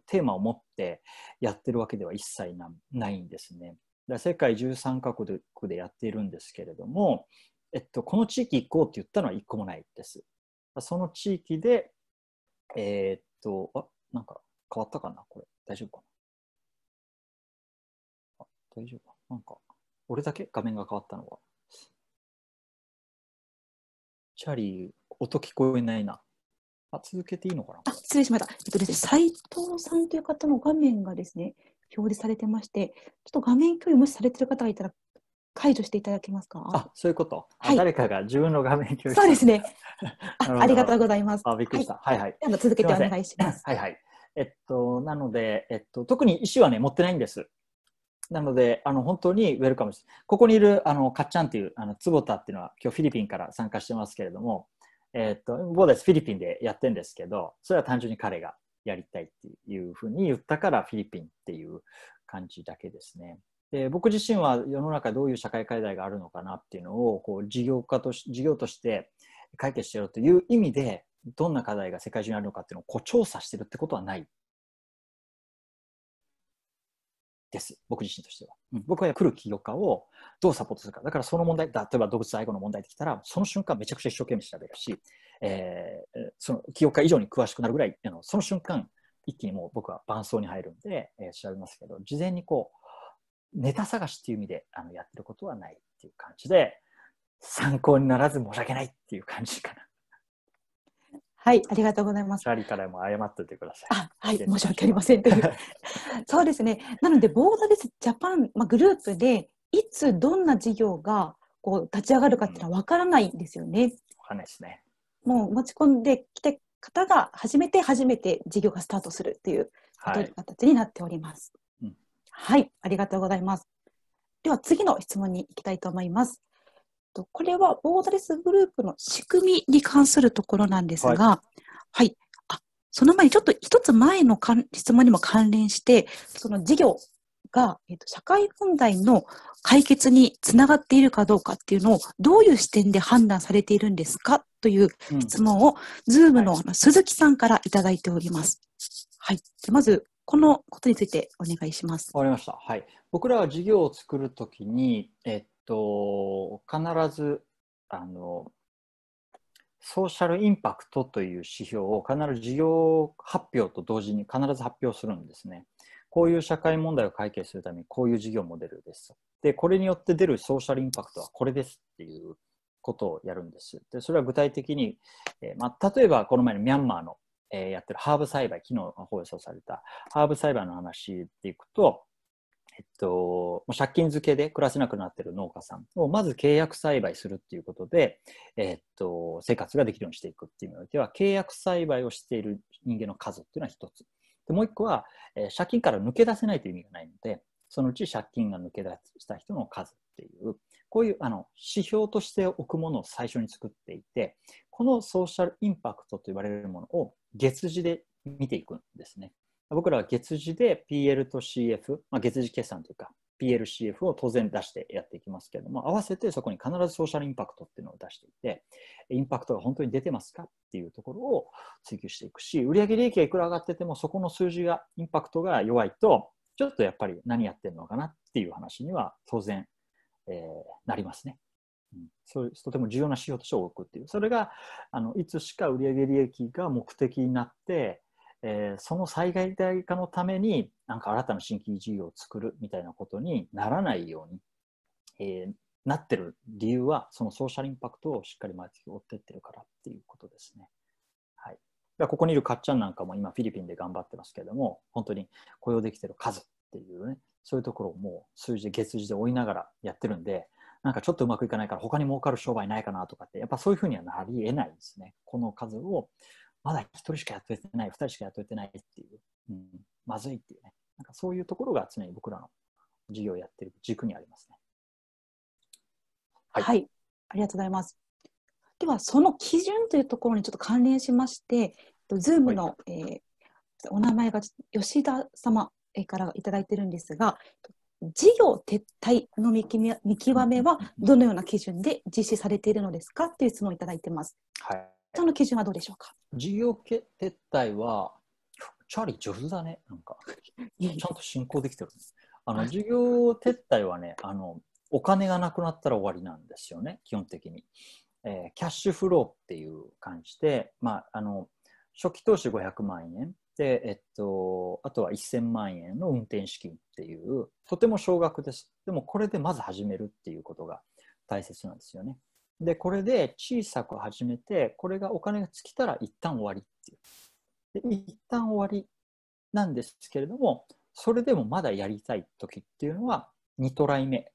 テーマを持ってやってるわけでは一切ないんですね。世界13カ国でやっているんですけれども、えっと、この地域行こうって言ったのは一個もないです。その地域で、えー、っと、あ、なんか変わったかなこれ。大丈夫かなあ、大丈夫かなんか、俺だけ画面が変わったのは。チャリー、音聞こえないな。あ、続けていいのかなあ、失礼しました。えっとですね、斎藤さんという方の画面がですね、表示されてまして、ちょっと画面共有もしされてる方がいたら解除していただけますかあそういうこと、はい、誰かが自分の画面共有そうですね ありがとうございますあびっくりした、はい、はいはい続けてお願いしますはいはいえっとなので、えっと、特に石はね持ってないんですなので、あの本当にウェルカムです。ここにいるあのかっちゃんっていうあの坪田っていうのは、今日フィリピンから参加してますけれども、えー、っと、僕たちフィリピンでやってるんですけど、それは単純に彼がやりたいっていうふうに言ったから、フィリピンっていう感じだけですね。で僕自身は世の中どういう社会課題があるのかなっていうのをこう事業化とし事業として解決しようという意味でどんな課題が世界中にあるのかっていうのをこう調査してるってことはないです僕自身としては、うん、僕は来る起業家をどうサポートするかだからその問題例えば動物愛護の問題できたらその瞬間めちゃくちゃ一生懸命調べるし、えー、その起業家以上に詳しくなるぐらいあのその瞬間一気にもう僕は伴奏に入るんで、えー、調べますけど事前にこうネタ探しっていう意味であのやってることはないっていう感じで、参考にならず申し訳ないっていう感じかな。はい、ありがとうございます。シャからも謝っててください。あはい、申し訳ありません そうですね。なので、ボーダレスジャパン、まあ、グループで、いつどんな事業がこう立ち上がるかっていうのは分からないんですよね。うん、かんないですね。もう持ち込んできて方が初めて初めて事業がスタートするっていう、はい、形になっております。はい、ありがとうございます。では次の質問に行きたいと思います。これはボーダレスグループの仕組みに関するところなんですが、はい、はい、あその前にちょっと一つ前の質問にも関連して、その事業が、えーと、社会問題の解決につながっているかどうかっていうのをどういう視点で判断されているんですかという質問を、うん、ズームの、鈴木さんからいただいております。はい、まずこのことについてお願いします。わかりました。はい。僕らは事業を作るときに、えっと、必ず、あの、ソーシャルインパクトという指標を必ず事業発表と同時に必ず発表するんですね。こういう社会問題を解決するためにこういう事業モデルです。で、これによって出るソーシャルインパクトはこれですっていうことをやるんです。で、それは具体的に、えー、まあ、例えばこの前のミャンマーのえー、やってるハーブ栽培、昨日放送されたハーブ栽培の話でいくと、えっと、借金付けで暮らせなくなっている農家さんをまず契約栽培するっていうことで、えっと、生活ができるようにしていくっていう意味においては、契約栽培をしている人間の数っていうのは一つ。でもう一個は、えー、借金から抜け出せないという意味がないので、そのうち借金が抜け出した人の数っていう、こういうあの指標としておくものを最初に作っていて、このソーシャルインパクトと言われるものを月次で見ていくんですね。僕らは月次で PL と CF、まあ、月次決算というか、PLCF を当然出してやっていきますけれども、合わせてそこに必ずソーシャルインパクトっていうのを出していて、インパクトが本当に出てますかっていうところを追求していくし、売上利益がいくら上がってても、そこの数字が、インパクトが弱いと、ちょっとやっぱり何やってるのかなっていう話には当然、えー、なりますね。そういうとても重要な指標として置くっていうそれがあのいつしか売上利益が目的になって、えー、その災害大化のためになんか新たな新規事業を作るみたいなことにならないように、えー、なってる理由はそのソーシャルインパクトをしっかり毎月追っていってるからっていうことですね。はい、ここにいるかっちゃんなんかも今フィリピンで頑張ってますけれども本当に雇用できてる数っていうねそういうところをもう数字で月次で追いながらやってるんでなんかちょっとうまくいかないから他に儲かる商売ないかなとかって、やっぱそういうふうにはなり得ないですね。この数を、まだ1人しか雇えてない、2人しか雇えてないっていう、うん、まずいっていうね。なんかそういうところが常に僕らの事業をやってる軸にありますね。はい、はい、ありがとうございます。では、その基準というところにちょっと関連しまして、ズームの、はい、えー、お名前が吉田様からいただいてるんですが、事業撤退の見きめ見極めはどのような基準で実施されているのですかという質問をいただいてます。はい、その基準はどうでしょうか事業撤退は、チャーリー上手だね、なんか。ちゃんと進行できてる、ね、あの事業撤退はねあの、お金がなくなったら終わりなんですよね、基本的に。えー、キャッシュフローっていう感じで、まあ、あの初期投資500万円、で、えっと、あとは1000万円の運転資金っていう、とても少額です。でもこれでまず始めるっていうことが大切なんですよね。で、これで小さく始めて、これがお金が尽きたら一旦終わりっていう。で、一旦終わりなんですけれども、それでもまだやりたい時っていうのは、2トライ目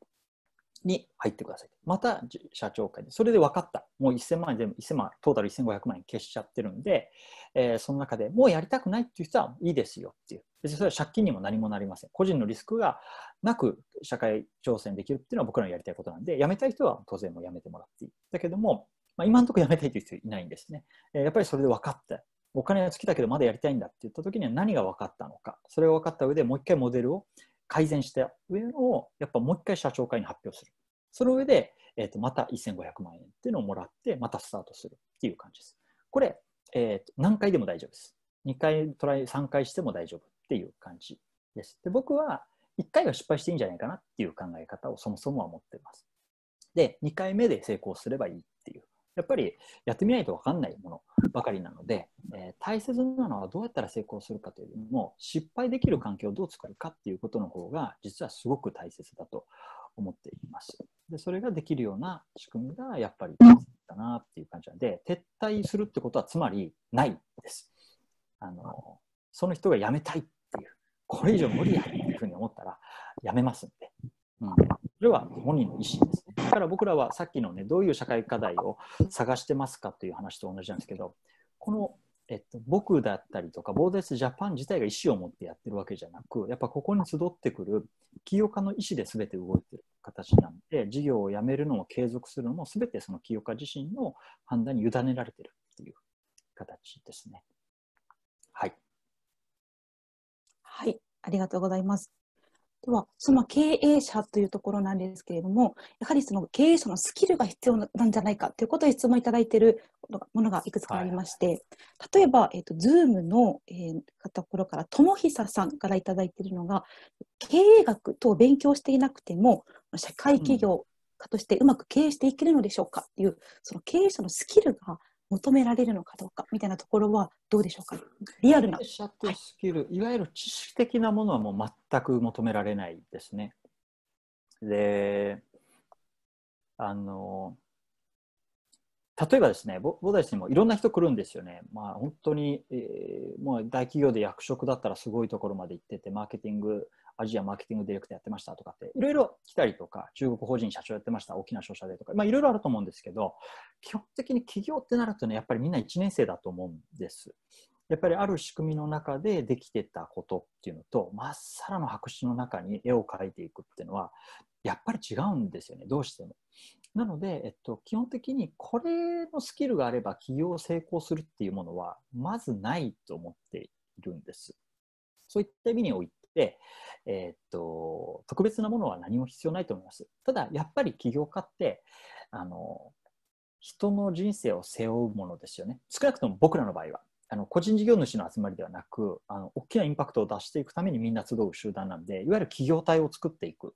に入ってください。また社長会で、それで分かった。もう1000万円全部、1000万、トータル1500万円消しちゃってるんで、えー、その中でもうやりたくないっていう人はいいですよっていう。別にそれは借金にも何もなりません。個人のリスクがなく社会挑戦できるっていうのは僕らのやりたいことなんで、辞めたい人は当然もう辞めてもらっていい。だけども、まあ、今のところ辞めたいという人いないんですね。えー、やっぱりそれで分かった。お金は尽きたけどまだやりたいんだって言った時には何が分かったのか。それを分かった上でもう一回モデルを改善した上をやっぱもう一回社長会に発表する。その上で、えー、とまた1500万円っていうのをもらって、またスタートするっていう感じです。これ、えー、と何回でも大丈夫です。2回トライ、3回しても大丈夫っていう感じです。で僕は1回は失敗していいんじゃないかなっていう考え方をそもそもは持ってます。で、2回目で成功すればいいやっぱりやってみないと分かんないものばかりなので、えー、大切なのはどうやったら成功するかというよりも失敗できる環境をどう作るかっていうことの方が実はすごく大切だと思っていますでそれができるような仕組みがやっぱり大切だなっていう感じなので撤退するってことはつまりないですあのその人が辞めたいっていうこれ以上無理やっていうふうに思ったら辞めますんで、うん、それは本人の意思ですね。だから僕らはさっきのね、どういう社会課題を探してますかという話と同じなんですけど、この、えっと、僕だったりとか、ボーデレスジャパン自体が意思を持ってやってるわけじゃなく、やっぱここに集ってくる起業家の意思で全て動いてる形なんで、事業をやめるのも継続するのも全てその起業家自身の判断に委ねられてるっていう形ですね。はい。はい、ありがとうございます。では、その経営者というところなんですけれども、やはりその経営者のスキルが必要なんじゃないかということで質問いただいているものがいくつかありまして、はい、例えば、えーと、Zoom の、えー、ところから、友久さんからいただいているのが、経営学等を勉強していなくても、社会企業家としてうまく経営していけるのでしょうかという、その経営者のスキルが求められるのかどうかみたいなところはどうでしょうかリアルなスキル、はい、いわゆる知識的なものはもう全く求められないですね。であの例えばですね、僕たちにもいろんな人来るんですよね。まあ、本当に、えー、もう大企業で役職だったらすごいところまで行ってて、マーケティングアジアマーケティングディレクターやってましたとかって、いろいろ来たりとか、中国法人社長やってました、大きな商社でとか、まあ、いろいろあると思うんですけど、基本的に起業ってなるとね、やっぱりみんな1年生だと思うんです。やっぱりある仕組みの中でできてたことっていうのと、まっさらの白紙の中に絵を描いていくっていうのは、やっぱり違うんですよね、どうしても。なので、えっと、基本的にこれのスキルがあれば起業成功するっていうものは、まずないと思っているんです。そういった意味においで、えー、っと特別なものは何も必要ないと思いますただやっぱり起業家ってあの人の人生を背負うものですよね少なくとも僕らの場合はあの個人事業主の集まりではなくあの大きなインパクトを出していくためにみんな集う集団なんでいわゆる企業体を作っていく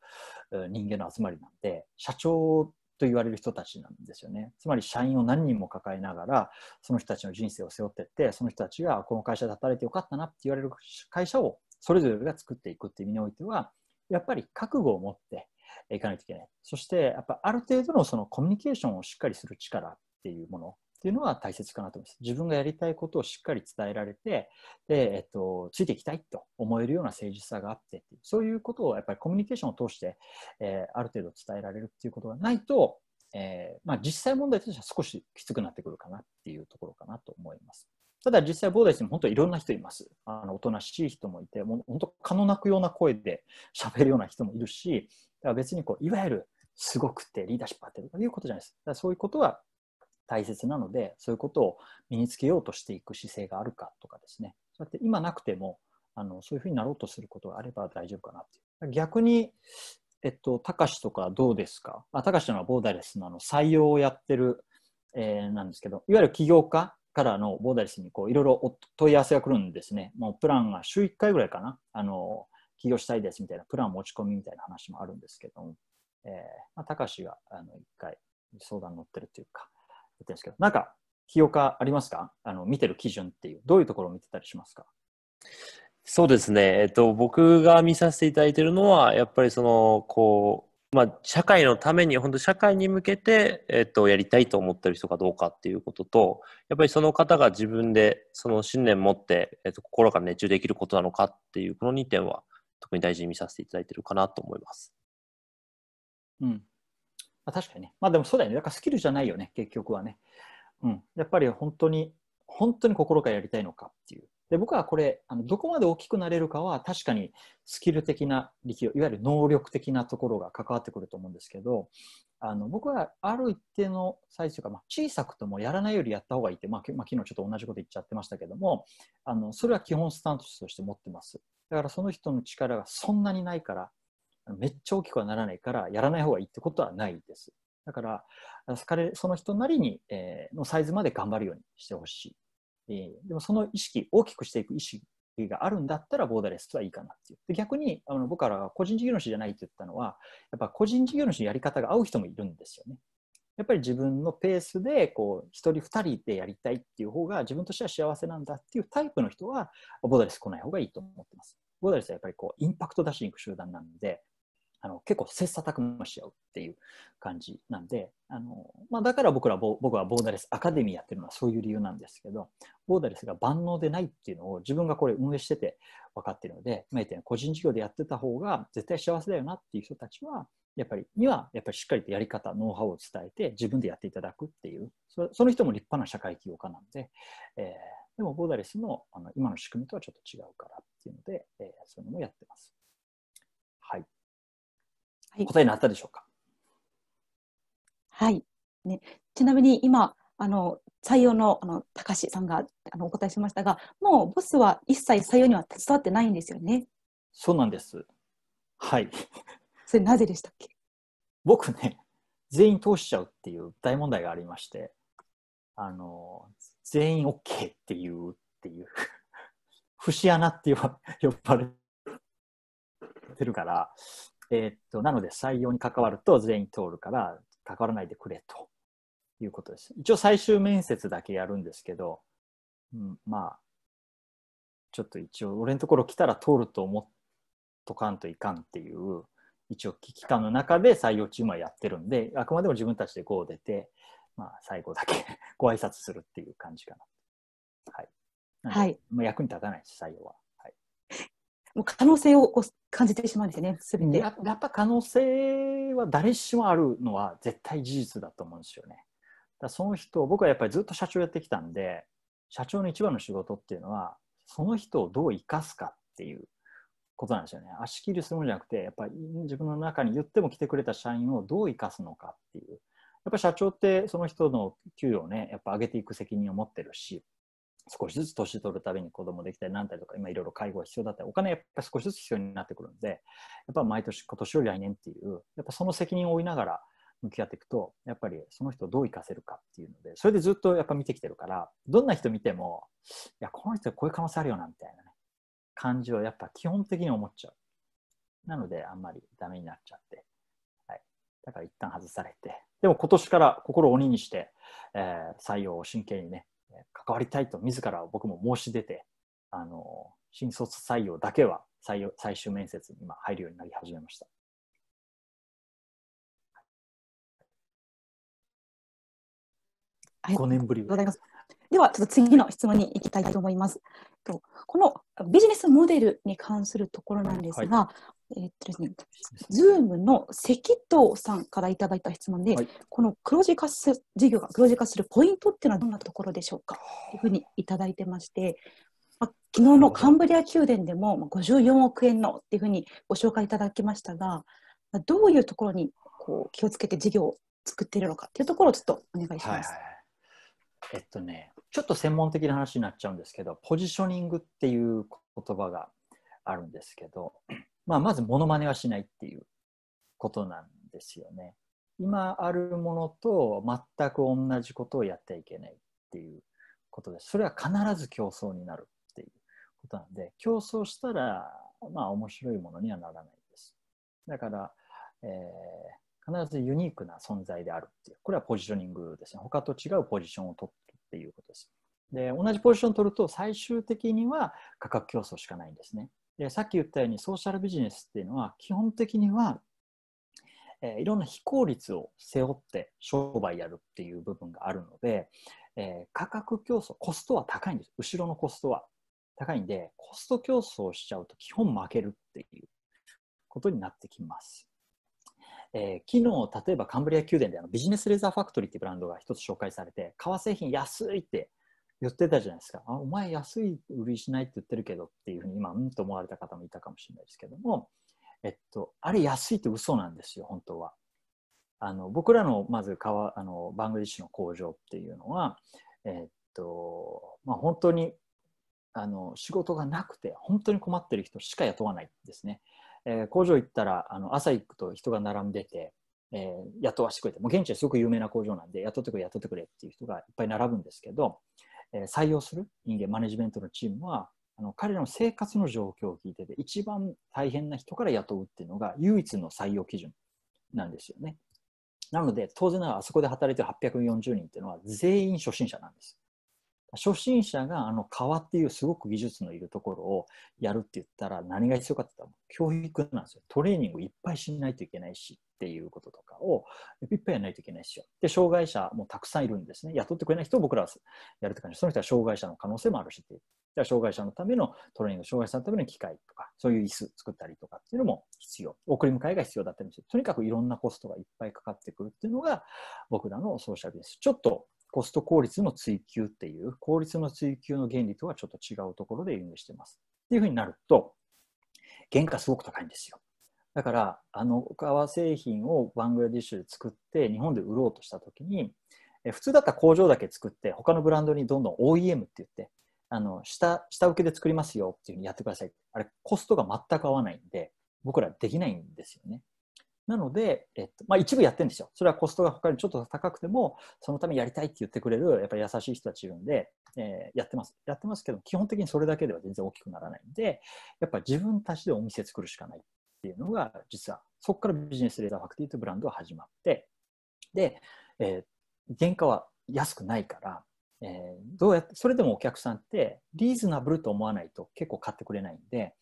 人間の集まりなんで社長と言われる人たちなんですよね。つまり社員を何人も抱えながら、その人たちの人生を背負ってって、その人たちがこの会社で働いてよかったなって言われる会社をそれぞれが作っていくっていう意味においては、やっぱり覚悟を持っていかないといけない。そして、やっぱある程度のそのコミュニケーションをしっかりする力っていうものっていうのは大切かなと思います。自分がやりたいことをしっかり伝えられて、でえっと、ついていきたいと思えるような誠実さがあってっていう、そういうことをやっぱりコミュニケーションを通して、えー、ある程度伝えられるっていうことがないと、えー、まあ、実際問題としては少しきつくなってくるかなっていうところかなと思います。ただ実際ボーダーしても本当いろんな人います。あの、おとなしい人もいて、もう本当可能なくような声で喋るような人もいるし、だから別にこう、いわゆるすごくてリーダーシップあってとかいうことじゃないです。だからそういうことは大切なので、そういうことを身につけようとしていく姿勢があるかとかですね。そうやって今なくても、あのそういうふうになろうとすることがあれば大丈夫かなっていう。逆に、えっと、たかしとかどうですかあ、たかしのはボーダレスのあの採用をやってる、えー、なんですけど、いわゆる起業家からのボーダレスにこういろいろ問い合わせが来るんですね。もうプランが週1回ぐらいかな。あの、起業したいですみたいな、プラン持ち込みみたいな話もあるんですけども、えー、まあ、たかしが、あの、1回相談に乗ってるというか、言ってるんですけど、なんか、起業家ありますかあの、見てる基準っていう、どういうところを見てたりしますかそうですね。えっと、僕が見させていただいているのは、やっぱりその、こう、まあ、社会のために、本当社会に向けて、えっと、やりたいと思ってる人かどうかっていうことと、やっぱりその方が自分でその信念を持って、えっと、心が熱中できることなのかっていう、この2点は特に大事に見させていただいてるかなと思います。うん。まあ、確かにね。まあでもそうだよね。だからスキルじゃないよね、結局はね。うん。やっぱり本当に、本当に心がやりたいのかっていう。で僕はこれあのどこまで大きくなれるかは確かにスキル的な力量いわゆる能力的なところが関わってくると思うんですけどあの僕はある一定のサイズというか、まあ、小さくともやらないよりやった方がいいって、まあまあ、昨日ちょっと同じこと言っちゃってましたけどもあのそれは基本スタンスとして持ってますだからその人の力がそんなにないからめっちゃ大きくはならないからやらない方がいいってことはないですだから彼その人なりに、えー、のサイズまで頑張るようにしてほしいえー、でもその意識、大きくしていく意識があるんだったらボーダーレスはいいかなっていう。で逆にあの僕らが個人事業主じゃないって言ったのは、やっぱ個人事業主のやり方が合う人もいるんですよね。やっぱり自分のペースでこう1人2人でやりたいっていう方が自分としては幸せなんだっていうタイプの人はボーダーレス来ない方がいいと思ってます。ボーダレスはやっぱりこうインパクト出しに行く集団なんであの結構切磋琢磨し合うっていう感じなんであの、まあ、だから僕ら僕はボーダレスアカデミーやってるのはそういう理由なんですけどボーダレスが万能でないっていうのを自分がこれ運営してて分かってるので個人事業でやってた方が絶対幸せだよなっていう人たちはやっぱりにはやっぱりしっかりとやり方ノウハウを伝えて自分でやっていただくっていうその人も立派な社会起業家なんで、えー、でもボーダレスのあの今の仕組みとはちょっと違うからっていうので、えー、そういうのもやってます。はい答えになったでしょうか。はい、ね、ちなみに今あの採用のあの高橋さんがあのお答えしましたが、もうボスは一切採用には携わってないんですよね。そうなんです。はい。それなぜでしたっけ僕ね、全員通しちゃうっていう大問題がありまして、あの、全員 OK っていうっていう、節穴って呼ばれてるから、えー、っと、なので採用に関わると全員通るから、関わらないでくれということです。一応最終面接だけやるんですけど、うん、まあ、ちょっと一応、俺のところ来たら通ると思っとかんといかんっていう、一応危機感の中で採用チームはやってるんで、あくまでも自分たちで5を出て、まあ、最後だけ ご挨拶するっていう感じかな。はい。はい。役に立たないです、採用は。もう可能性をこう感じてしまうんですよね、すべてや。やっぱ可能性は誰しもあるのは絶対事実だと思うんですよね。だその人、僕はやっぱりずっと社長やってきたんで、社長の一番の仕事っていうのは、その人をどう生かすかっていうことなんですよね。足切りするんじゃなくて、やっぱり自分の中に言っても来てくれた社員をどう生かすのかっていう。やっぱ社長ってその人の給与をね、やっぱ上げていく責任を持ってるし、少しずつ年取るたびに子供できたり何たりとか今いろいろ介護が必要だったりお金やっぱり少しずつ必要になってくるんでやっぱ毎年今年より来年っていうやっぱその責任を負いながら向き合っていくとやっぱりその人をどう生かせるかっていうのでそれでずっとやっぱ見てきてるからどんな人見てもいやこの人こういう可能性あるよなみたいなね感じをやっぱ基本的に思っちゃうなのであんまりダメになっちゃって、はい、だから一旦外されてでも今年から心を鬼にして、えー、採用を真剣にね関わりたいと自ら僕も申し出て、あの、新卒採用だけは採用最終面接に今入るようになり始めました。5年ぶりございます。では、ちょっと次の質問に行きたいと思います。このビジネスモデルに関するところなんですが、えっとですね、ズームの関東さんからいただいた質問で、はい、この黒字化す事業が黒字化するポイントっていうのはどんなところでしょうかというふうにいただいてまして、まあ、昨日のカンブリア宮殿でも54億円のっていうふうにご紹介いただきましたが、どういうところにこう気をつけて事業を作っているのかっていうところをちょっとお願いします。はい、えっとね、ちょっと専門的な話になっちゃうんですけど、ポジショニングっていう言葉があるんですけど、まあ、まずモノマネはしないっていうことなんですよね。今あるものと全く同じことをやってはいけないっていうことです。それは必ず競争になるっていうことなんで、競争したら、まあ面白いものにはならないです。だから、えー、必ずユニークな存在であるっていう。これはポジショニングですね。他と違うポジションを取るっていうことです。で、同じポジションを取ると最終的には価格競争しかないんですね。でさっき言ったようにソーシャルビジネスっていうのは基本的には、えー、いろんな非効率を背負って商売やるっていう部分があるので、えー、価格競争コストは高いんです後ろのコストは高いんでコスト競争しちゃうと基本負けるっていうことになってきます。えー、昨日例えばカンブリア宮殿であのビジネスレザーファクトリーってブランドが一つ紹介されて革製品安いって言ってたじゃないですか。あ、お前安い売りしないって言ってるけどっていうふうに今、うんと思われた方もいたかもしれないですけども、えっと、あれ安いって嘘なんですよ、本当は。あの、僕らのまず川、あの、バングリッシュの工場っていうのは、えっと、まあ本当に、あの、仕事がなくて、本当に困ってる人しか雇わないんですね。えー、工場行ったら、あの、朝行くと人が並んでて、えー、雇わしてくれて、もう現地はすごく有名な工場なんで、雇ってくれ、雇ってくれっていう人がいっぱい並ぶんですけど、採用する人間マネジメントのチームはあの彼らの生活の状況を聞いてて一番大変な人から雇うっていうのが唯一の採用基準なんですよね。なので当然ながらあそこで働いてる840人っていうのは全員初心者なんです。初心者があの革っていうすごく技術のいるところをやるって言ったら何が必要かって言ったら教育なんですよ。トレーニングいっぱいしないといけないしっていうこととかをいっぱいやらないといけないですよ。で、障害者もたくさんいるんですね。雇ってくれない人を僕らはやるって感じその人は障害者の可能性もあるしっていう。じゃ障害者のためのトレーニング、障害者のための機械とか、そういう椅子作ったりとかっていうのも必要。送り迎えが必要だったりする。とにかくいろんなコストがいっぱいかかってくるっていうのが僕らのソーシャルです。ちょっとコスト効率の追求っていう、効率の追求の原理とはちょっと違うところで運営してます。っていうふうになると、原価すごく高いんですよ。だから、あの、革製品をバングラディッシュで作って、日本で売ろうとしたときに、普通だったら工場だけ作って、他のブランドにどんどん OEM って言って、あの、下、下請けで作りますよっていうふうにやってください。あれ、コストが全く合わないんで、僕らできないんですよね。なので、えっとまあ、一部やってるんですよ。それはコストが他にちょっと高くても、そのためやりたいって言ってくれる、やっぱり優しい人たちいるんで、えー、やってます。やってますけど、基本的にそれだけでは全然大きくならないんで、やっぱり自分たちでお店作るしかないっていうのが、実は、そこからビジネスレーザーファクティというブランドが始まって、で、えー、原価は安くないから、えー、どうやって、それでもお客さんってリーズナブルと思わないと結構買ってくれないんで、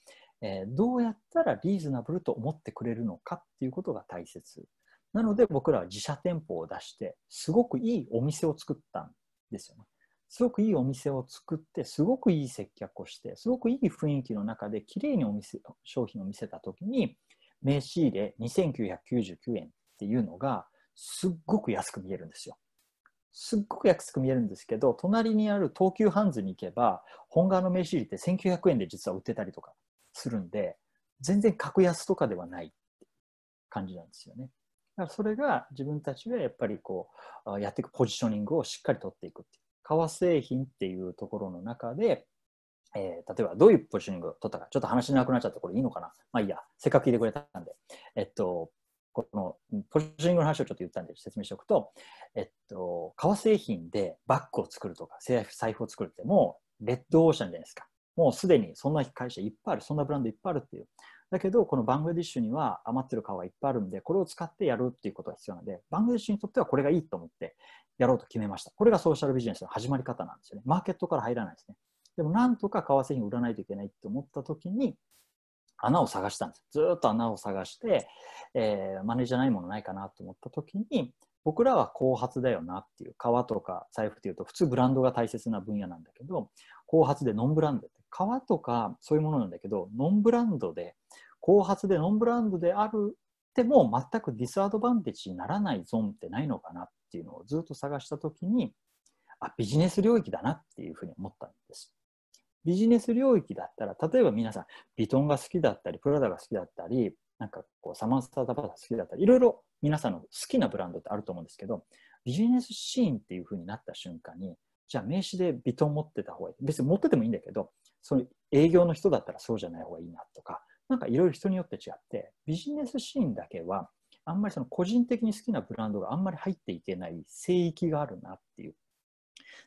えー、どうやったらリーズナブルと思ってくれるのかっていうことが大切なので僕らは自社店舗を出してすごくいいお店を作ったんですよねすごくいいお店を作ってすごくいい接客をしてすごくいい雰囲気の中で綺麗にお店商品を見せた時に名刺入れ2999円っていうのがすっごく安く見えるんですよすっごく安く見えるんですけど隣にある東急ハンズに行けば本革の名刺入れって1900円で実は売ってたりとかするんで、全然格安とかではない感じなんですよね。だからそれが自分たちがやっぱりこうやっていくポジショニングをしっかり取っていくっていう。革製品っていうところの中で、えー、例えばどういうポジショニングを取ったか、ちょっと話なくなっちゃったこれいいのかな。まあいいや、せっかく聞いてくれたんで。えっと、このポジショニングの話をちょっと言ったんで説明しておくと、えっと、革製品でバッグを作るとか、財布を作るってもうレッドオーシャンじゃないですか。もうすでにそんな会社いっぱいある、そんなブランドいっぱいあるっていう。だけど、このバングラディッシュには余ってる顔はいっぱいあるんで、これを使ってやるっていうことが必要なので、バングラディッシュにとってはこれがいいと思ってやろうと決めました。これがソーシャルビジネスの始まり方なんですよね。マーケットから入らないですね。でも、なんとか革製品を売らないといけないって思った時に、穴を探したんです。ずっと穴を探して、えー、マネージャーないものないかなと思った時に、僕らは後発だよなっていう、革とか財布っていうと、普通ブランドが大切な分野なんだけど、後発でノンブランドって革とかそういうものなんだけどノンブランドで後発でノンブランドであるでも全くディスアドバンテージにならないゾーンってないのかなっていうのをずっと探した時にあビジネス領域だなっていうふうに思ったんですビジネス領域だったら例えば皆さんヴィトンが好きだったりプラダが好きだったりなんかこうサマンサタバタ好きだったりいろいろ皆さんの好きなブランドってあると思うんですけどビジネスシーンっていうふうになった瞬間にじゃあ名刺でヴィトン持ってた方がいい別に持っててもいいんだけどその営業の人だったらそうじゃない方がいいなとか、なんかいろいろ人によって違って、ビジネスシーンだけは、あんまりその個人的に好きなブランドがあんまり入っていけない聖域があるなっていう。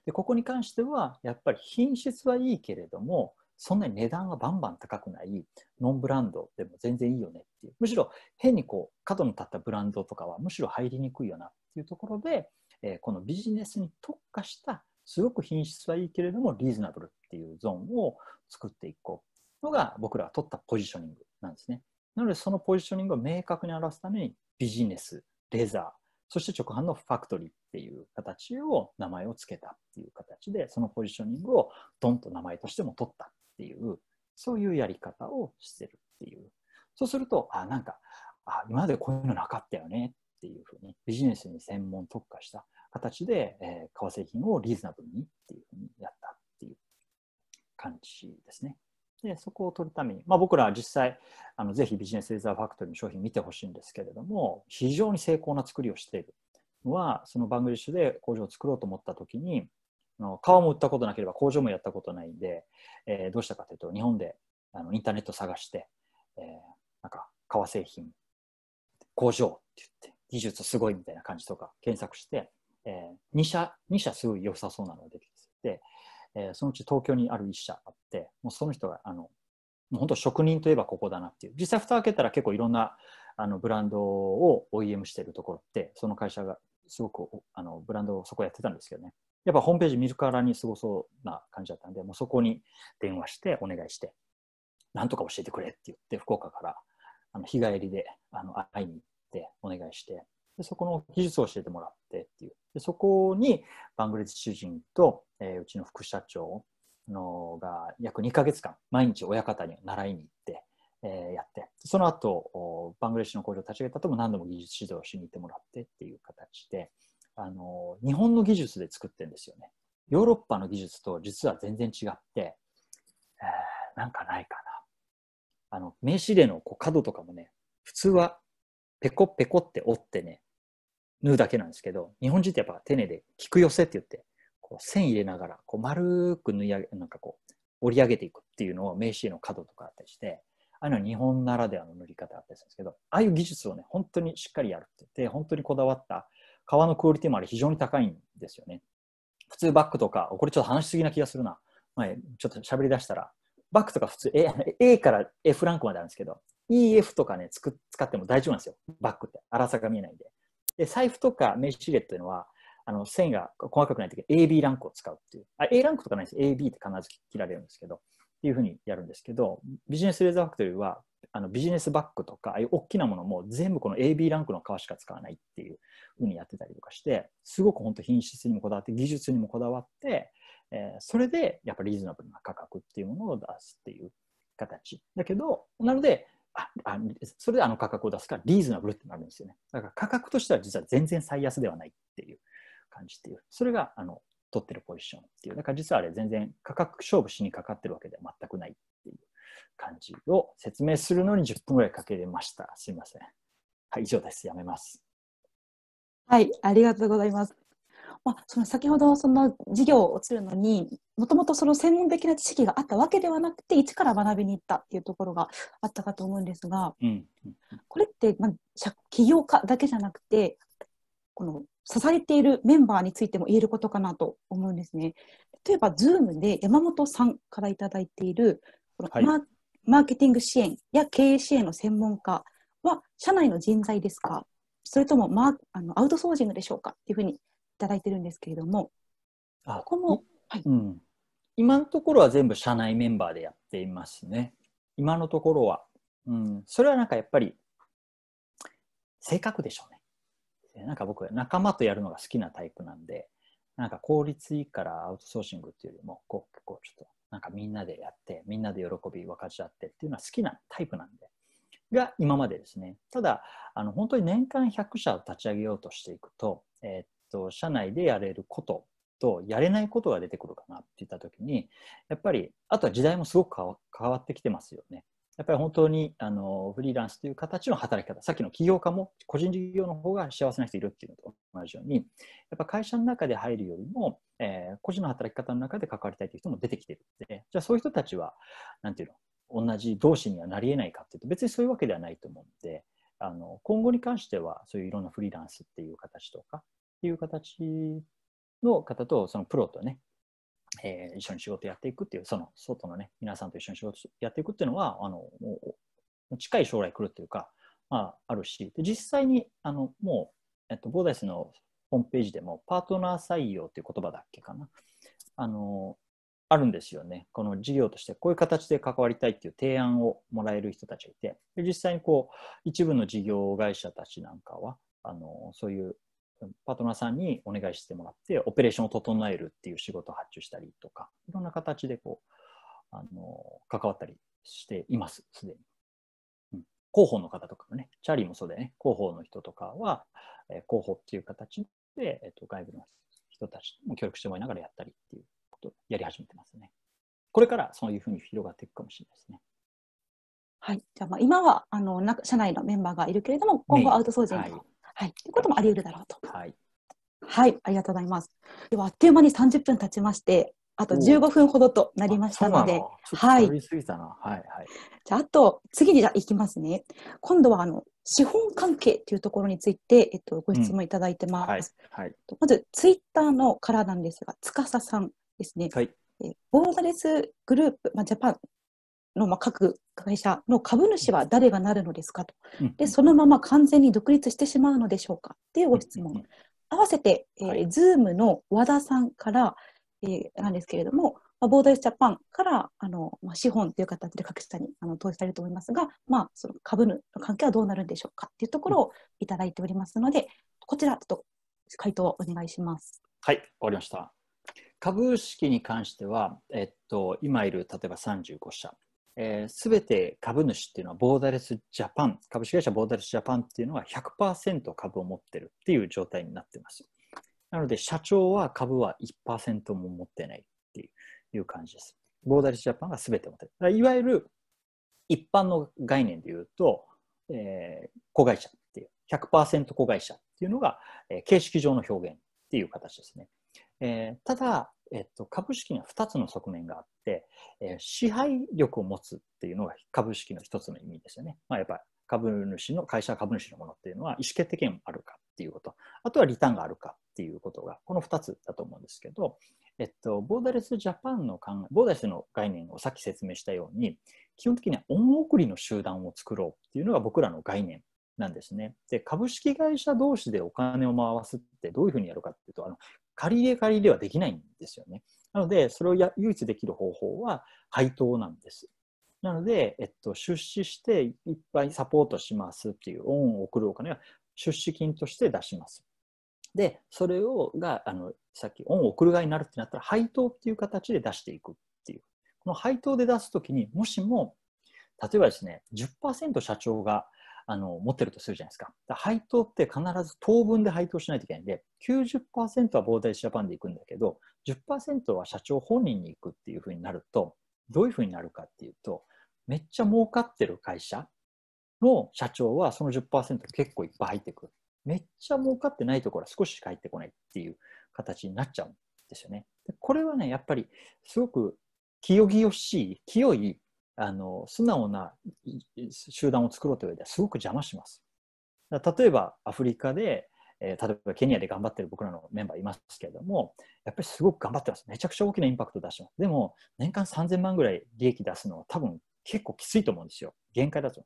で、ここに関しては、やっぱり品質はいいけれども、そんなに値段がバンバン高くないノンブランドでも全然いいよねっていう。むしろ変にこう角の立ったブランドとかはむしろ入りにくいよなっていうところで、えー、このビジネスに特化したすごく品質はいいけれどもリーズナブルっていうゾーンを作っていこうのが僕らが取ったポジショニングなんですね。なのでそのポジショニングを明確に表すためにビジネス、レザー、そして直販のファクトリーっていう形を名前を付けたっていう形でそのポジショニングをドンと名前としても取ったっていうそういうやり方をしてるっていうそうするとあなんかあ今までこういうのなかったよねっていうふうにビジネスに専門特化した形で、えー、為品をリーズナブルにっていうふうにやったっていう感じですね。で、そこを取るために、まあ、僕らは実際、あのぜひビジネスレザーファクトリーの商品見てほしいんですけれども、非常に精巧な作りをしているのは、そのバングリッシュで工場を作ろうと思ったときに、革も売ったことなければ工場もやったことないんで、えー、どうしたかというと、日本であのインターネット探して、えー、なんか革製品工場って言って技術すごいみたいな感じとか検索してえー、2社、2社すごい良さそうなのが出てきて、えー、そのうち東京にある1社あって、もうその人が、あの、もう本当職人といえばここだなっていう。実際蓋開けたら結構いろんなあのブランドを OEM してるところって、その会社がすごくあのブランドをそこやってたんですけどね。やっぱホームページ見るからにすごそうな感じだったんで、もうそこに電話してお願いして、なんとか教えてくれって言って、福岡からあの日帰りであの会いに行ってお願いしてで、そこの技術を教えてもらってっていう。でそこにバングラデシュ人と、えー、うちの副社長のが約2か月間毎日親方に習いに行って、えー、やってその後バングラデシュの工場を立ち上げたとも何度も技術指導しに行ってもらってっていう形で、あの日本の技術で作ってるんですよねヨーロッパの技術と実は全然違って、えー、なんかないかなあの名刺入れのこう角とかもね普通はペコペコって折ってね縫うだけなんですけど、日本人ってやっぱ丁寧で、菊く寄せって言って、こう線入れながら、こう丸く縫い上げ、なんかこう、折り上げていくっていうのを名刺の角とかあったりして、ああいうのは日本ならではの塗り方あったりするんですけど、ああいう技術をね、本当にしっかりやるって言って、本当にこだわった革のクオリティもあれ非常に高いんですよね。普通バッグとか、これちょっと話しすぎな気がするな。前、ちょっと喋り出したら、バッグとか普通 A, A から F ランクまであるんですけど、EF とかね、つく使っても大丈夫なんですよ。バッグって。粗さが見えないんで。で、財布とか名刺入れっていうのは、あの、線が細かくないときは AB ランクを使うっていう。あ、A ランクとかないです。AB って必ず切られるんですけど、っていうふうにやるんですけど、ビジネスレザーファクトリーは、あのビジネスバッグとか、ああいう大きなものも全部この AB ランクの革しか使わないっていうふうにやってたりとかして、すごく本当品質にもこだわって、技術にもこだわって、えー、それでやっぱりリーズナブルな価格っていうものを出すっていう形。だけど、なので、あそれであの価格を出すからリーズナブルってなるんですよね。だから価格としては実は全然最安ではないっていう感じっていう。それがあの取ってるポジションっていう。だから実はあれ全然価格勝負しにかかってるわけでは全くないっていう感じを説明するのに10分ぐらいかけれました。すいません。はい、以上です。やめます。はい、ありがとうございます。まあ、その先ほどその授業をするのにもともとその専門的な知識があったわけではなくて一から学びに行ったっていうところがあったかと思うんですが、うん、これって、まあ、起業家だけじゃなくてこの支えているメンバーについても言えることかなと思うんですね。例えば、Zoom で山本さんから頂いているこのマはい、マーケティング支援や経営支援の専門家は社内の人材ですかそれともマあのアウトソージングでしょうかっていうふうにただいてるんですけれども、あここも、はいうん、今のところは全部社内メンバーでやっていますね。今のところは。うん、それはなんかやっぱり、性格でしょうね。なんか僕、仲間とやるのが好きなタイプなんで、なんか効率いいからアウトソーシングっていうよりも、こう、結構ちょっと、なんかみんなでやって、みんなで喜び分かち合ってっていうのは好きなタイプなんで、が今までですね。ただ、あの本当に年間100社を立ち上げようとしていくと、えー、っと、社内でやれることとやれないことが出てくるかなっていった時にやっぱりあとは時代もすごく変わってきてますよね。やっぱり本当にあのフリーランスという形の働き方さっきの起業家も個人事業の方が幸せな人いるっていうのと同じようにやっぱ会社の中で入るよりも、えー、個人の働き方の中で関わりたいという人も出てきてるんでじゃあそういう人たちは何ていうの同じ同士にはなりえないかっていうと別にそういうわけではないと思うんであの今後に関してはそういういろんなフリーランスっていう形とかっていう形の方と、そのプロとね、えー、一緒に仕事やっていくっていう、その外のね、皆さんと一緒に仕事やっていくっていうのは、あの近い将来来るっていうか、まあ、あるし、で実際にあのもう、えっと、ボーダイスのホームページでも、パートナー採用っていう言葉だっけかな。あのあるんですよね。この事業としてこういう形で関わりたいっていう提案をもらえる人たちがいて、実際にこう、一部の事業会社たちなんかは、あのそういうパートナーさんにお願いしてもらって、オペレーションを整えるっていう仕事を発注したりとか、いろんな形でこう、あの、関わったりしています、すでに。うん、広報の方とかもね、チャーリーもそうだね、広報の人とかは、えー、広報っていう形で、えっ、ー、と、外部の人たちも協力してもらいながらやったりっていうことをやり始めてますね。これからそういうふうに広がっていくかもしれないですね。はい。じゃあ、まあ、今は、あの、社内のメンバーがいるけれども、今後アウトソーシング、ね、はいはい、ということもあり得るだろうと。はい、はい、ありがとうございます。ではあっという間に30分経ちまして、あと15分ほどとなりましたので、はい。じゃあ、あと、次にじゃいきますね。今度は、あの、資本関係というところについて、えっと、ご質問いただいてます。はい、まず、ツイッターのからなんですが、司さんですね。はい。えボーダレスグループ、まあ、ジャパンの、まあ、各会社の株主は誰がなるのですかと、でそのまま完全に独立してしまうのでしょうかっていうご質問、合わせて、えー、はい、Zoom の和田さんから、えー、なんですけれども、まあ、ボーダレスジャパンからあの、まあ、資本という形で各社にあの投資されると思いますが、まあ、その株の関係はどうなるんでしょうかというところをいただいておりますので、こちら、ちょっと回答をお願いします。はい、終わりました。株式に関しては、えっと、今いる例えば35社、えー、て株主っていうのはボーダレスジャパン、株式会社ボーダレスジャパンっていうのは100%株を持ってるっていう状態になってます。なので、社長は株は1%も持ってないっていう感じです。ボーダレスジャパンがすべて持ってる。いわゆる一般の概念で言うと、えー、子会社っていう、100%子会社っていうのが、えー、形式上の表現っていう形ですね。えー、ただ、えっと、株式には2つの側面があって、えー、支配力を持つっていうのが株式の1つの意味ですよね。まあ、やっぱ株主の、会社株主のものっていうのは意思決定権あるかっていうこと、あとはリターンがあるかっていうことが、この2つだと思うんですけど、えっと、ボーダレスジャパンの考え、ボーダレスの概念をさっき説明したように、基本的には恩送りの集団を作ろうっていうのが僕らの概念なんですね。で、株式会社同士でお金を回すってどういうふうにやるかっていうと、あの借り入れ借り入れはできないんですよね。なので、それをや唯一できる方法は配当なんです。なので、えっと、出資していっぱいサポートしますっていう、恩を送るお金は出資金として出します。で、それをがあのさっき恩を送る側になるってなったら、配当っていう形で出していくっていう。この配当で出すときにもしも、例えばですね、10%社長があの持ってるとするじゃないですか。だ配当って必ず当分で配当しないといけないんで、90%は膨大ジャパンで行くんだけど、10%は社長本人に行くっていうふうになると、どういうふうになるかっていうと、めっちゃ儲かってる会社の社長はその10%結構いっぱい入ってくる。めっちゃ儲かってないところは少ししか入ってこないっていう形になっちゃうんですよね。これはね、やっぱりすごく清々しい、清いあの素直な集団を作ろうという上ではすごく邪魔します。例えばアフリカで、えー、例えばケニアで頑張ってる僕らのメンバーいますけれども、やっぱりすごく頑張ってます。めちゃくちゃ大きなインパクト出します。でも、年間3000万ぐらい利益出すのは多分結構きついと思うんですよ。限界だと。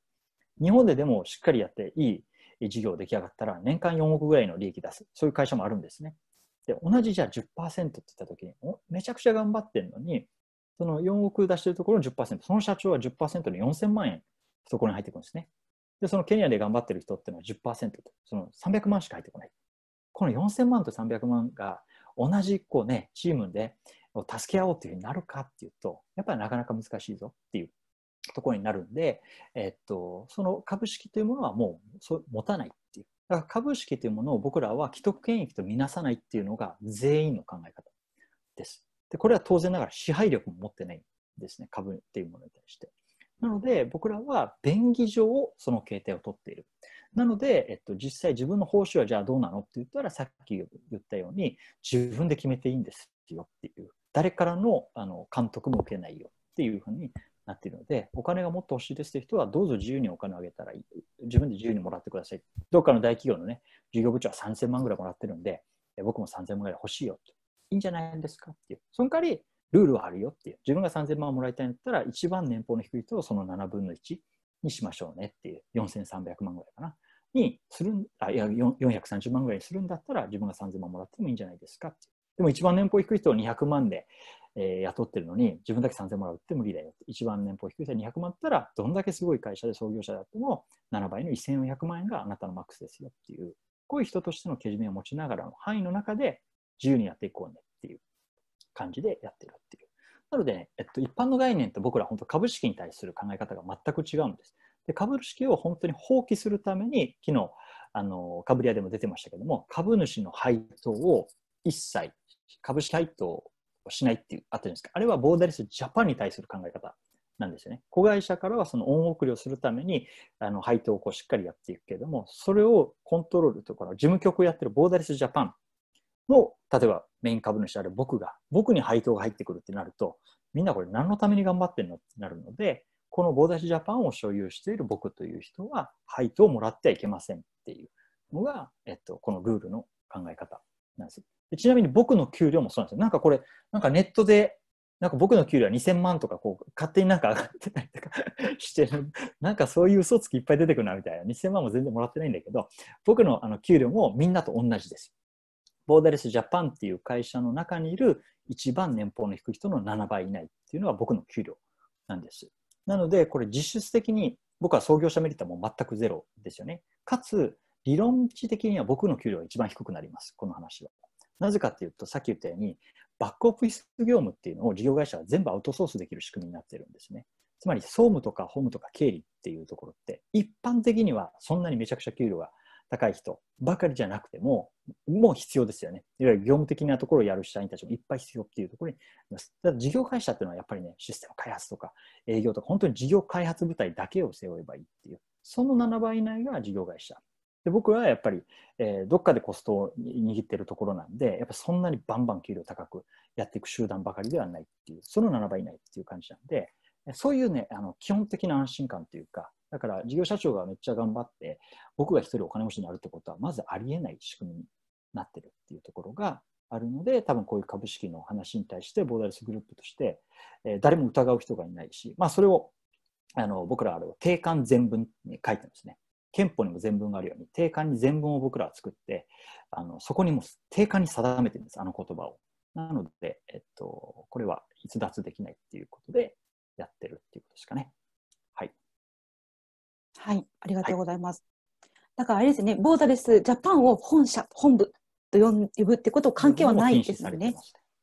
日本ででもしっかりやっていい事業出来上がったら、年間4億ぐらいの利益出す。そういう会社もあるんですね。で、同じじゃあ10%って言った時に、めちゃくちゃ頑張ってるのに、その4億出してるところの10%、その社長は10%で4000万円、そこに入ってくるんですね。で、そのケニアで頑張ってる人っていうのは10%と、その300万しか入ってこない。この4000万と300万が同じこう、ね、チームで助け合おうというふうになるかっていうと、やっぱりなかなか難しいぞっていうところになるんで、えっと、その株式というものはもうそ持たないっていう。だから株式というものを僕らは既得権益とみなさないっていうのが全員の考え方です。で、これは当然ながら支配力も持ってないんですね、株っていうものに対して。なので、僕らは便宜上その形態を取っている。なので、えっと、実際自分の報酬はじゃあどうなのって言ったら、さっき言ったように、自分で決めていいんですよっていう、誰からのあの監督も受けないよっていうふうになっているので、お金がもっと欲しいですって人は、どうぞ自由にお金をあげたらいい、自分で自由にもらってください。どっかの大企業のね、事業部長は3000万ぐらいもらってるんで、僕も3000万ぐらい欲しいよと。いいんじゃないですかっていう。その代わり、ルールはあるよっていう。自分が3000万もらいたいんだったら、一番年俸の低い人をその7分の1にしましょうねっていう。4300万ぐらいかな。にするん、あ、いや、430万ぐらいにするんだったら、自分が3000万もらってもいいんじゃないですかっていう。でも一番年俸低い人を200万で、えー、雇ってるのに、自分だけ3000もらうって無理だよって。一番年俸低い人は200万だったら、どんだけすごい会社で創業者であっても、7倍の1400万円があなたのマックスですよっていう。こういう人としてのけじめを持ちながらの範囲の中で、自由にやっていこうねっていう感じでやってるっていう。なので、ね、えっと、一般の概念と僕ら本当株式に対する考え方が全く違うんです。で株式を本当に放棄するために昨日あの株屋でも出てましたけども株主の配当を一切株式配当をしないっていうあったじゃないですかあれはボーダレスジャパンに対する考え方なんですよね子会社からはその恩送りをするためにあの配当をこうしっかりやっていくけれどもそれをコントロールとか事務局をやってるボーダレスジャパンの、例えばメイン株主である僕が、僕に配当が入ってくるってなると、みんなこれ何のために頑張ってるのってなるので、この棒出しジャパンを所有している僕という人は配当をもらってはいけませんっていうのが、えっと、このルールの考え方なんですで。ちなみに僕の給料もそうなんですよ。なんかこれ、なんかネットで、なんか僕の給料は2000万とかこう勝手になんか上がってたりとか してる、なんかそういう嘘つきいっぱい出てくるなみたいな、2000万も全然もらってないんだけど、僕のあの給料もみんなと同じですボーダレスジャパンっていう会社の中にいる一番年俸の低い人の7倍以内っていうのが僕の給料なんです。なので、これ実質的に僕は創業者メリットはもう全くゼロですよね。かつ、理論値的には僕の給料が一番低くなります、この話は。なぜかっていうと、さっき言ったように、バックオフィス業務っていうのを事業会社は全部アウトソースできる仕組みになってるんですね。つまり、総務とか法務とか経理っていうところって、一般的にはそんなにめちゃくちゃ給料が高い人ばかりじゃなくても、もう必要ですよね。いわゆる業務的なところをやる社員たちもいっぱい必要っていうところにただ事業会社っていうのはやっぱりね、システム開発とか営業とか、本当に事業開発部隊だけを背負えばいいっていう。その7倍以内が事業会社。で僕はやっぱり、えー、どっかでコストを握ってるところなんで、やっぱそんなにバンバン給料高くやっていく集団ばかりではないっていう、その7倍以内っていう感じなんで、そういうね、あの基本的な安心感というか、だから事業社長がめっちゃ頑張って、僕が一人お金持ちになるってことは、まずありえない仕組みになってるっていうところがあるので、多分こういう株式の話に対して、ボーダレスグループとして、えー、誰も疑う人がいないし、まあ、それをあの僕らは定款全文に書いてますね。憲法にも全文があるように、定款に全文を僕らは作って、あのそこにも定款に定めてるんです、あの言葉を。なので、えっと、これは逸脱できないっていうことで、やってるっていうことですかね。はい。はい、ありがとうございます。はい、だからあれですね、ボーダレスジャパンを本社、本部と呼ぶってこと関係はないですよね。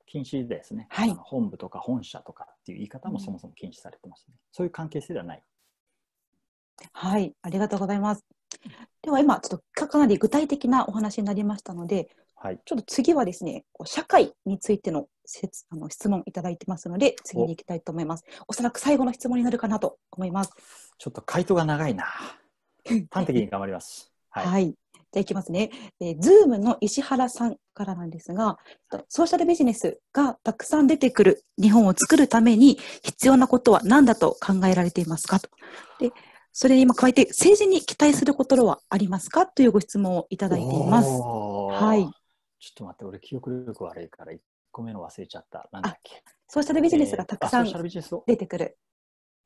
禁止ですね、はい、本部とか本社とかっていう言い方もそもそも禁止されてますね、うん、そういう関係性ではないはいありがとうございますでは今ちょっとかなり具体的なお話になりましたのではい、ちょっと次はですね、社会についてのせつあの質問いただいてますので、次に行きたいと思います。おそらく最後の質問になるかなと思います。ちょっと回答が長いな。端的に頑張ります。はい、はい、じゃあいきますね。えー、ズームの石原さんからなんですが、ソーシャルビジネスがたくさん出てくる日本を作るために必要なことは何だと考えられていますかと。でそれに今加えて、政治に期待することはありますかというご質問をいただいています。はい。ちょっと待って、俺、記憶力悪いから、1個目の忘れちゃった。なんだっけ。ソーシャルビジネスがたくさん、出てくる。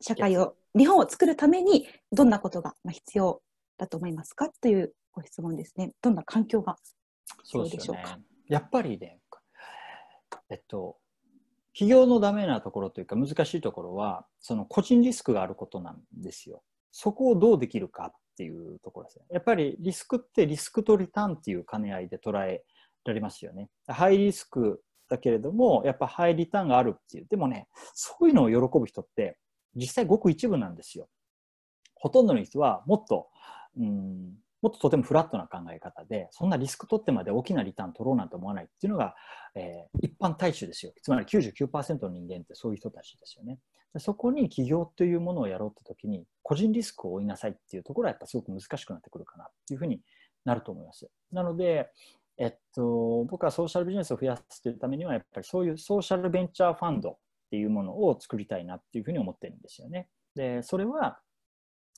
社会を、日本を作るために、どんなことが必要だと思いますかというご質問ですね。どんな環境が必要でしょうか。うね、やっぱりね、えっと、企業のダメなところというか難しいところは、その個人リスクがあることなんですよ。そこをどうできるかっていうところですね。やっぱりリスクってリスクとリターンっていう兼ね合いで捉えられますよね。ハイリスクだけれども、やっぱハイリターンがあるっていう。でもね、そういうのを喜ぶ人って、実際ごく一部なんですよ。ほとんどの人はもっと、うん、もっととてもフラットな考え方で、そんなリスク取ってまで大きなリターン取ろうなんて思わないっていうのが、えー、一般大衆ですよ。つまり99%の人間ってそういう人たちですよね。そこに起業というものをやろうって時に、個人リスクを負いなさいっていうところはやっぱすごく難しくなってくるかなっていうふうになると思います。なので、えっと、僕はソーシャルビジネスを増やすというためには、やっぱりそういうソーシャルベンチャーファンドっていうものを作りたいなっていうふうに思ってるんですよね。で、それは、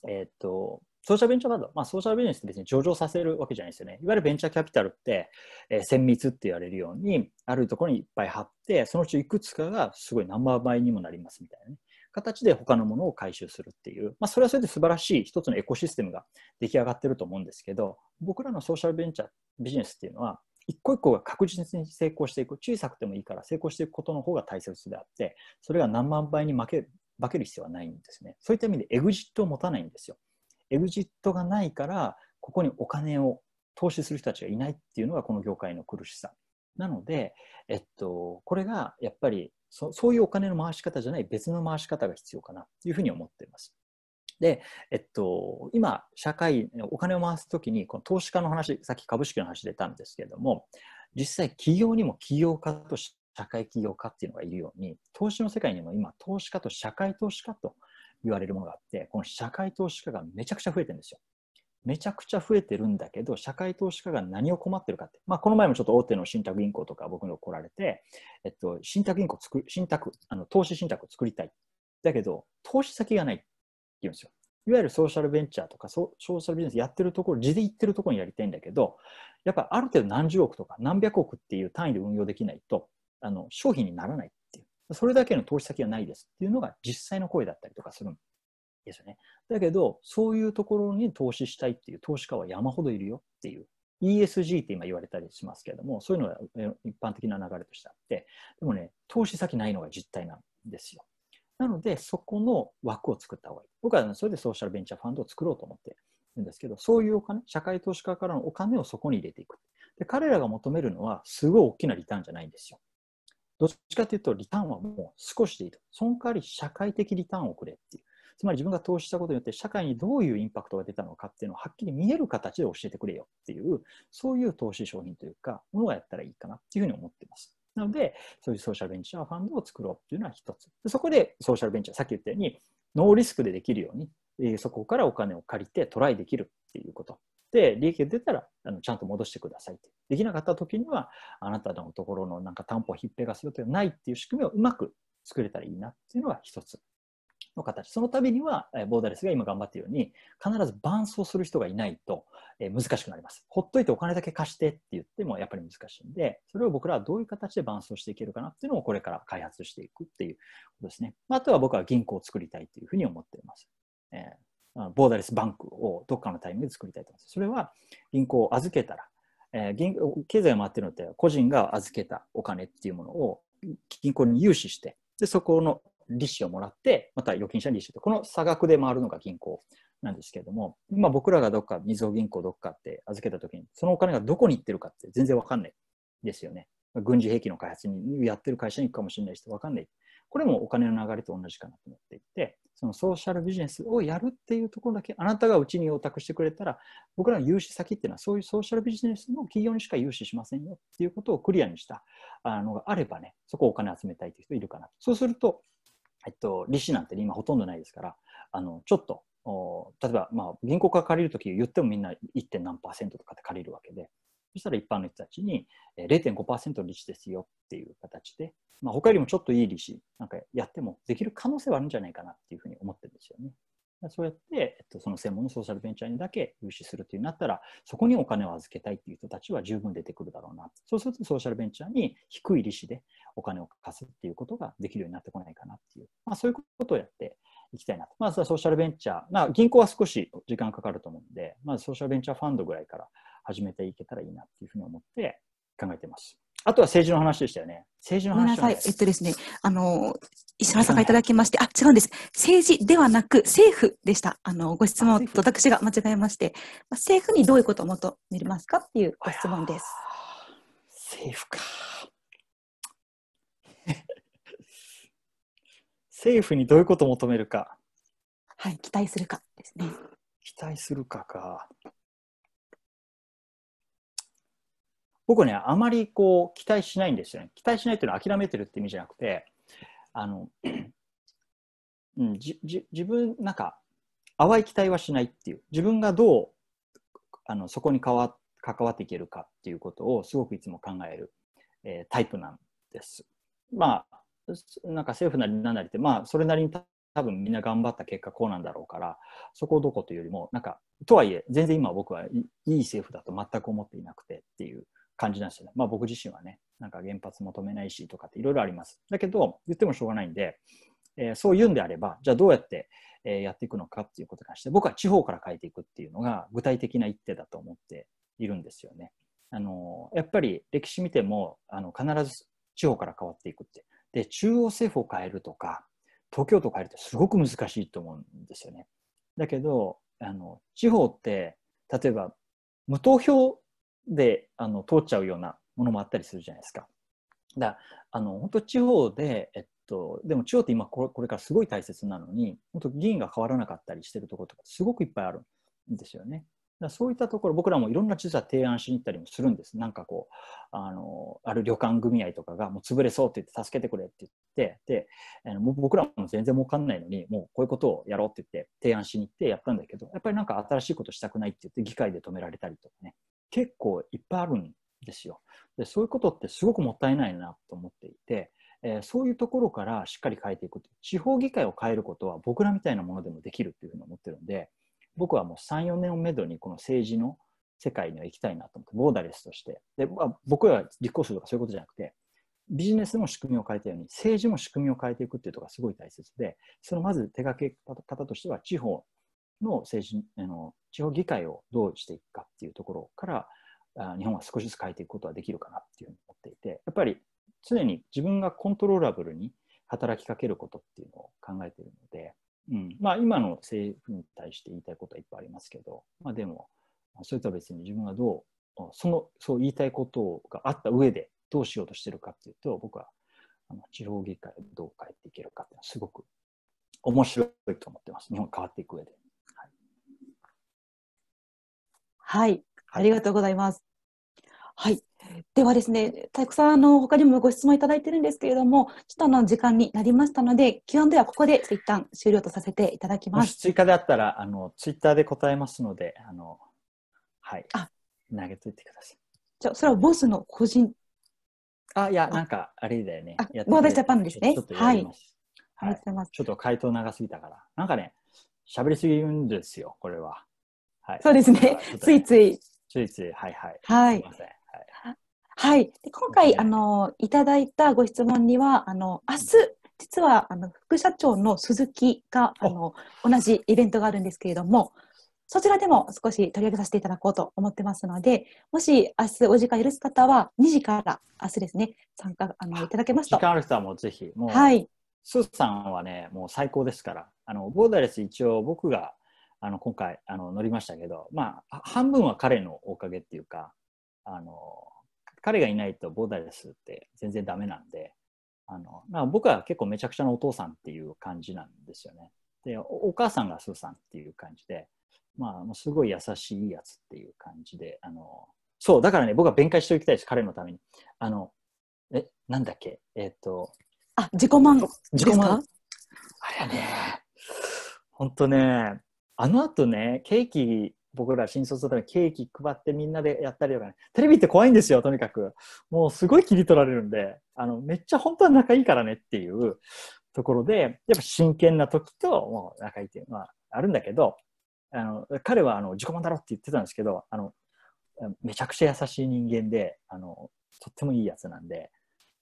えっと、ソーシャルベンチャーファンド、まあ、ソーシャルビジネスって別に上場させるわけじゃないですよね。いわゆるベンチャーキャピタルって、えー、1密って言われるように、あるところにいっぱい貼って、そのうちいくつかがすごいナンバー倍にもなりますみたいなね。形で他のものを回収するっていう、まあ、それはそれで素晴らしい一つのエコシステムが出来上がってると思うんですけど僕らのソーシャルベンチャービジネスっていうのは一個一個が確実に成功していく小さくてもいいから成功していくことの方が大切であってそれが何万倍に負け負ける必要はないんですねそういった意味でエグジットを持たないんですよエグジットがないからここにお金を投資する人たちがいないっていうのがこの業界の苦しさなので、えっと、これがやっぱりそそういうお金の回し方じゃない別の回し方が必要かなというふうに思っています。で、えっと、今、社会、お金を回すときに、この投資家の話、さっき株式の話出たんですけれども、実際、企業にも起業家と社会起業家っていうのがいるように、投資の世界にも今、投資家と社会投資家と言われるものがあって、この社会投資家がめちゃくちゃ増えてるんですよ。めちゃくちゃ増えてるんだけど、社会投資家が何を困ってるかって。まあ、この前もちょっと大手の信託銀行とか僕に怒られて、えっと、信託銀行作、信託、あの、投資信託を作りたい。だけど、投資先がないって言うんですよ。いわゆるソーシャルベンチャーとか、ソーシャルビジネスやってるところ、地で行ってるところにやりたいんだけど、やっぱある程度何十億とか何百億っていう単位で運用できないと、あの、商品にならないっていう。それだけの投資先がないですっていうのが実際の声だったりとかするんですよね。だけど、そういうところに投資したいっていう投資家は山ほどいるよっていう。ESG って今言われたりしますけれども、そういうのが一般的な流れとしてあって、でもね、投資先ないのが実態なんですよ。なので、そこの枠を作った方がいい。僕はそれでソーシャルベンチャーファンドを作ろうと思ってるんですけど、そういうお金、社会投資家からのお金をそこに入れていく。で彼らが求めるのは、すごい大きなリターンじゃないんですよ。どっちかというと、リターンはもう少しでいいと。その代わり社会的リターンをくれっていう。つまり自分が投資したことによって社会にどういうインパクトが出たのかっていうのをはっきり見える形で教えてくれよっていう、そういう投資商品というか、ものがやったらいいかなっていうふうに思ってます。なので、そういうソーシャルベンチャーファンドを作ろうっていうのは一つ。そこでソーシャルベンチャー、さっき言ったように、ノーリスクでできるように、えそこからお金を借りてトライできるっていうこと。で、利益が出たらあのちゃんと戻してくださいって。できなかった時には、あなたのところのなんか担保をひっぺがするというのないっていう仕組みをうまく作れたらいいなっていうのが一つ。の形。そのためには、ボーダレスが今頑張っているように、必ず伴走する人がいないと、え難しくなります。ほっといてお金だけ貸してって言ってもやっぱり難しいんで、それを僕らはどういう形で伴走していけるかなっていうのをこれから開発していくっていうことですね。あとは僕は銀行を作りたいというふうに思っています。えー、ボーダレスバンクをどっかのタイミングで作りたいと思います。それは銀行を預けたら、え銀経済が回ってるのって個人が預けたお金っていうものを銀行に融資してでそこの利子をもらって、また預金者利子と、この差額で回るのが銀行なんですけれども、まあ、僕らがどっか、みずほ銀行どっかって預けたときに、そのお金がどこに行ってるかって全然わかんないですよね。軍事兵器の開発にやってる会社に行くかもしれないし、わかんない。これもお金の流れと同じかなと思っていて、そのソーシャルビジネスをやるっていうところだけ、あなたがうちに予託してくれたら、僕らの融資先っていうのは、そういうソーシャルビジネスの企業にしか融資しませんよっていうことをクリアにしたあのがあればね、そこをお金集めたいという人いるかなと。そうすると、えっと、利子なんて、今ほとんどないですから、あのちょっとお例えば、まあ、銀行から借りるとき言ってもみんな 1. 何パーセントとかで借りるわけで、そしたら一般の人たちに0.5%利子ですよっていう形で、まあ、他よりもちょっといい利子なんかやってもできる可能性はあるんじゃないかなっていうふうに思ってるんですよね。そうやって、えっと、その専門のソーシャルベンチャーにだけ融資するというなったら、そこにお金を預けたいという人たちは十分出てくるだろうな。そうするとソーシャルベンチャーに低い利子でお金を貸すっていうことができるようになってこないかなっていう、まあ、そういうことをやっていきたいなと。まずはソーシャルベンチャー、まあ、銀行は少し時間かかると思うんで、まずソーシャルベンチャーファンドぐらいから始めていけたらいいなっていうふうに思って考えてます。あとは政治の話でしたよね。政治の話、ごめんなさい。えっとですね、あの、石原さんがいただきまして、あ、違うんです。政治ではなく政府でした。あの、ご質問と私が間違えまして、政府にどういうことを求めますかっていうご質問です。政府か。政府にどういうことを求めるか。はい、期待するかですね。期待するかか。僕ね、あまりこう期待しないんですよね。期待しないというのは諦めてるって意味じゃなくて、あの、うん、じじ自分、なんか、淡い期待はしないっていう、自分がどうあのそこに関わっていけるかっていうことをすごくいつも考える、えー、タイプなんです。まあ、なんか政府なりなんなりって、まあ、それなりに多分みんな頑張った結果こうなんだろうからそこをどこというよりもなんかとはいえ全然今僕はいい政府だと全く思っていなくてっていう感じなんですよね。まあ僕自身はね、なんか原発も止めないしとかっていろいろあります。だけど、言ってもしょうがないんで、えー、そう言うんであれば、じゃあどうやって、えー、やっていくのかっていうことに関して、僕は地方から変えていくっていうのが具体的な一手だと思っているんですよね。あのー、やっぱり歴史見てもあの必ず地方から変わっていくって。で、中央政府を変えるとか、東京都を変えるってすごく難しいと思うんですよね。だけど、あの地方って、例えば無投票であの通っちゃうようなものもあったりするじゃないですか。だあの本当地方で、えっと、でも地方って今これからすごい大切なのに本当議員が変わらなかったりしてるところとかすごくいっぱいあるんですよね。だそういったところ僕らもいろんな実は提案しに行ったりもするんです。なんかこうあのある旅館組合とかがもう潰れそうって言って助けてくれって言ってであの僕らも全然儲かんないのにもうこういうことをやろうって言って提案しに行ってやったんだけどやっぱりなんか新しいことしたくないって言って議会で止められたりとかね結構いっぱいあるんですよ。でそういうことってすごくもったいないなと思っていて、えー、そういうところからしっかり変えていく地方議会を変えることは僕らみたいなものでもできるっていうふうに思ってるんで僕はもう34年をめどにこの政治の世界には行きたいなと思ってボーダレスとしてで、まあ、僕は立候するとかそういうことじゃなくてビジネスの仕組みを変えたように政治も仕組みを変えていくっていうとこがすごい大切でそのまず手掛け方としては地方の政治あの地方議会をどうしていくかっていうところからあ日本は少しずつ変えていくことはできるかなっていうふうに思っていてやっぱり常に自分がコントローラブルに働きかけることっていうのを考えているので、うんまあ、今の政府に対して言いたいことはいっぱいありますけど、まあ、でもそれとは別に自分がどうそのそう言いたいことがあった上でどうしようとしてるかっていうと僕はあの地方議会をどう変えていけるかっていうのはすごく面白いと思ってます日本変わっていく上で。はい。ありがとうございます。はい。ではですね、たくさん、あの、他にもご質問いただいてるんですけれども、ちょっとあの、時間になりましたので、基本ではここで一旦終了とさせていただきます。もし追加であったら、あの、ツイッターで答えますので、あの、はい。あ投げといてください。じゃそれはボスの個人あ、いや、なんか、あれだよね。あ、ボーダージャパンですね。ちょっとはい、ちょっと回答長すぎたから。なんかね、喋りすぎるんですよ、これは。はい、そうですね、ついつい。ついつい、はいはい。はい。すみません。はいはい、で今回、ね、あのいただいたご質問にはあの明日実はあの副社長の鈴木があの同じイベントがあるんですけれどもそちらでも少し取り上げさせていただこうと思ってますのでもし明日お時間許す方は2時から明日ですね参加あのいただけますと。時間ある人はもうぜひもう、はい、スーさんはねもう最高ですからあのボーダレス一応僕があの今回あの乗りましたけど、まあ、半分は彼のおかげっていうかあの彼がいないとボーダレスって全然ダメなんであのあ、僕は結構めちゃくちゃなお父さんっていう感じなんですよね。でお母さんがスーさんっていう感じで、まあ、すごい優しいやつっていう感じであのそうだからね僕は弁解しておきたいです彼のために。あのえなんだっけえっ、とあ自己満自己満あれね本当ねあの後ね、ケーキ、僕ら新卒のためにケーキ配ってみんなでやったりとかね、テレビって怖いんですよ、とにかく。もうすごい切り取られるんで、あの、めっちゃ本当は仲いいからねっていうところで、やっぱ真剣な時と、もう仲いいっていうのはあるんだけど、あの、彼はあの、自己満だろって言ってたんですけど、あの、めちゃくちゃ優しい人間で、あの、とってもいいやつなんで、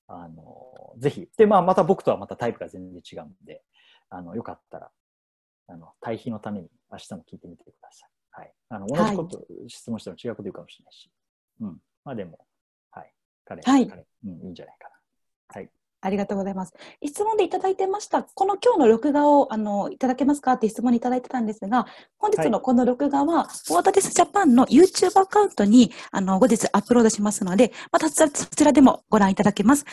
あの、ぜひ。で、まあ、また僕とはまたタイプが全然違うんで、あの、よかったら、あの対比のために明日も聞いてみてください。はい、あの同じこと、はい、質問しても違うこと言うかもしれないし、うん、まあでも、はい、彼、はい、彼うん、いいんじゃないかな。はいありがとうございます。質問でいただいてました、この今日の録画をあのいただけますかって質問いただいてたんですが、本日のこの録画は、はい、ウォーターテスジャパンの YouTube アカウントにあの後日アップロードしますので、またそちらでもご覧いただけます。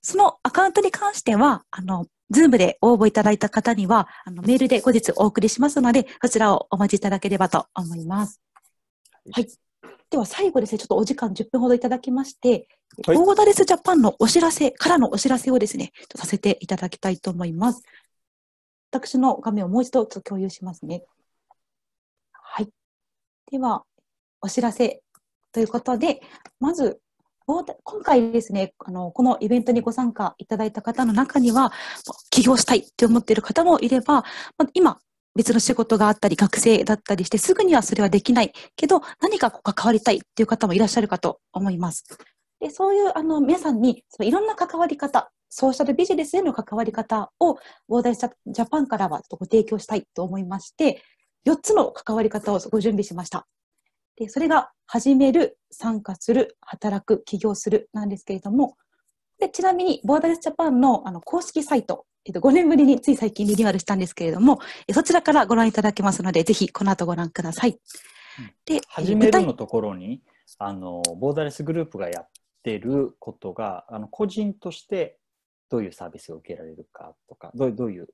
そのアカウントに関しては、あの、ズームで応募いただいた方には、あのメールで後日お送りしますので、そちらをお待ちいただければと思います。はい。では最後ですね、ちょっとお時間10分ほどいただきまして、はい、ボーダレスジャパンのお知らせからのお知らせをですね、させていただきたいと思います。私の画面をもう一度共有しますね。はい。では、お知らせということで、まず、今回ですね、あの、このイベントにご参加いただいた方の中には、起業したいって思っている方もいれば、今、別の仕事があったり、学生だったりして、すぐにはそれはできないけど、何か関わりたいっていう方もいらっしゃるかと思います。で、そういう、あの、皆さんに、そのいろんな関わり方、ソーシャルビジネスへの関わり方を、ウォーダイジャパンからはご提供したいと思いまして、4つの関わり方をご準備しました。で、それが始める、参加する、働く、起業するなんですけれども、でちなみに、ボーダレスジャパンのあの公式サイト、えっと、5年ぶりについ最近リニューアルしたんですけれども、そちらからご覧いただけますので、ぜひこの後ご覧ください。で、始めるのところに、あのボーダレスグループがやってることが、あの個人としてどういうサービスを受けられるかとか、どうどういう、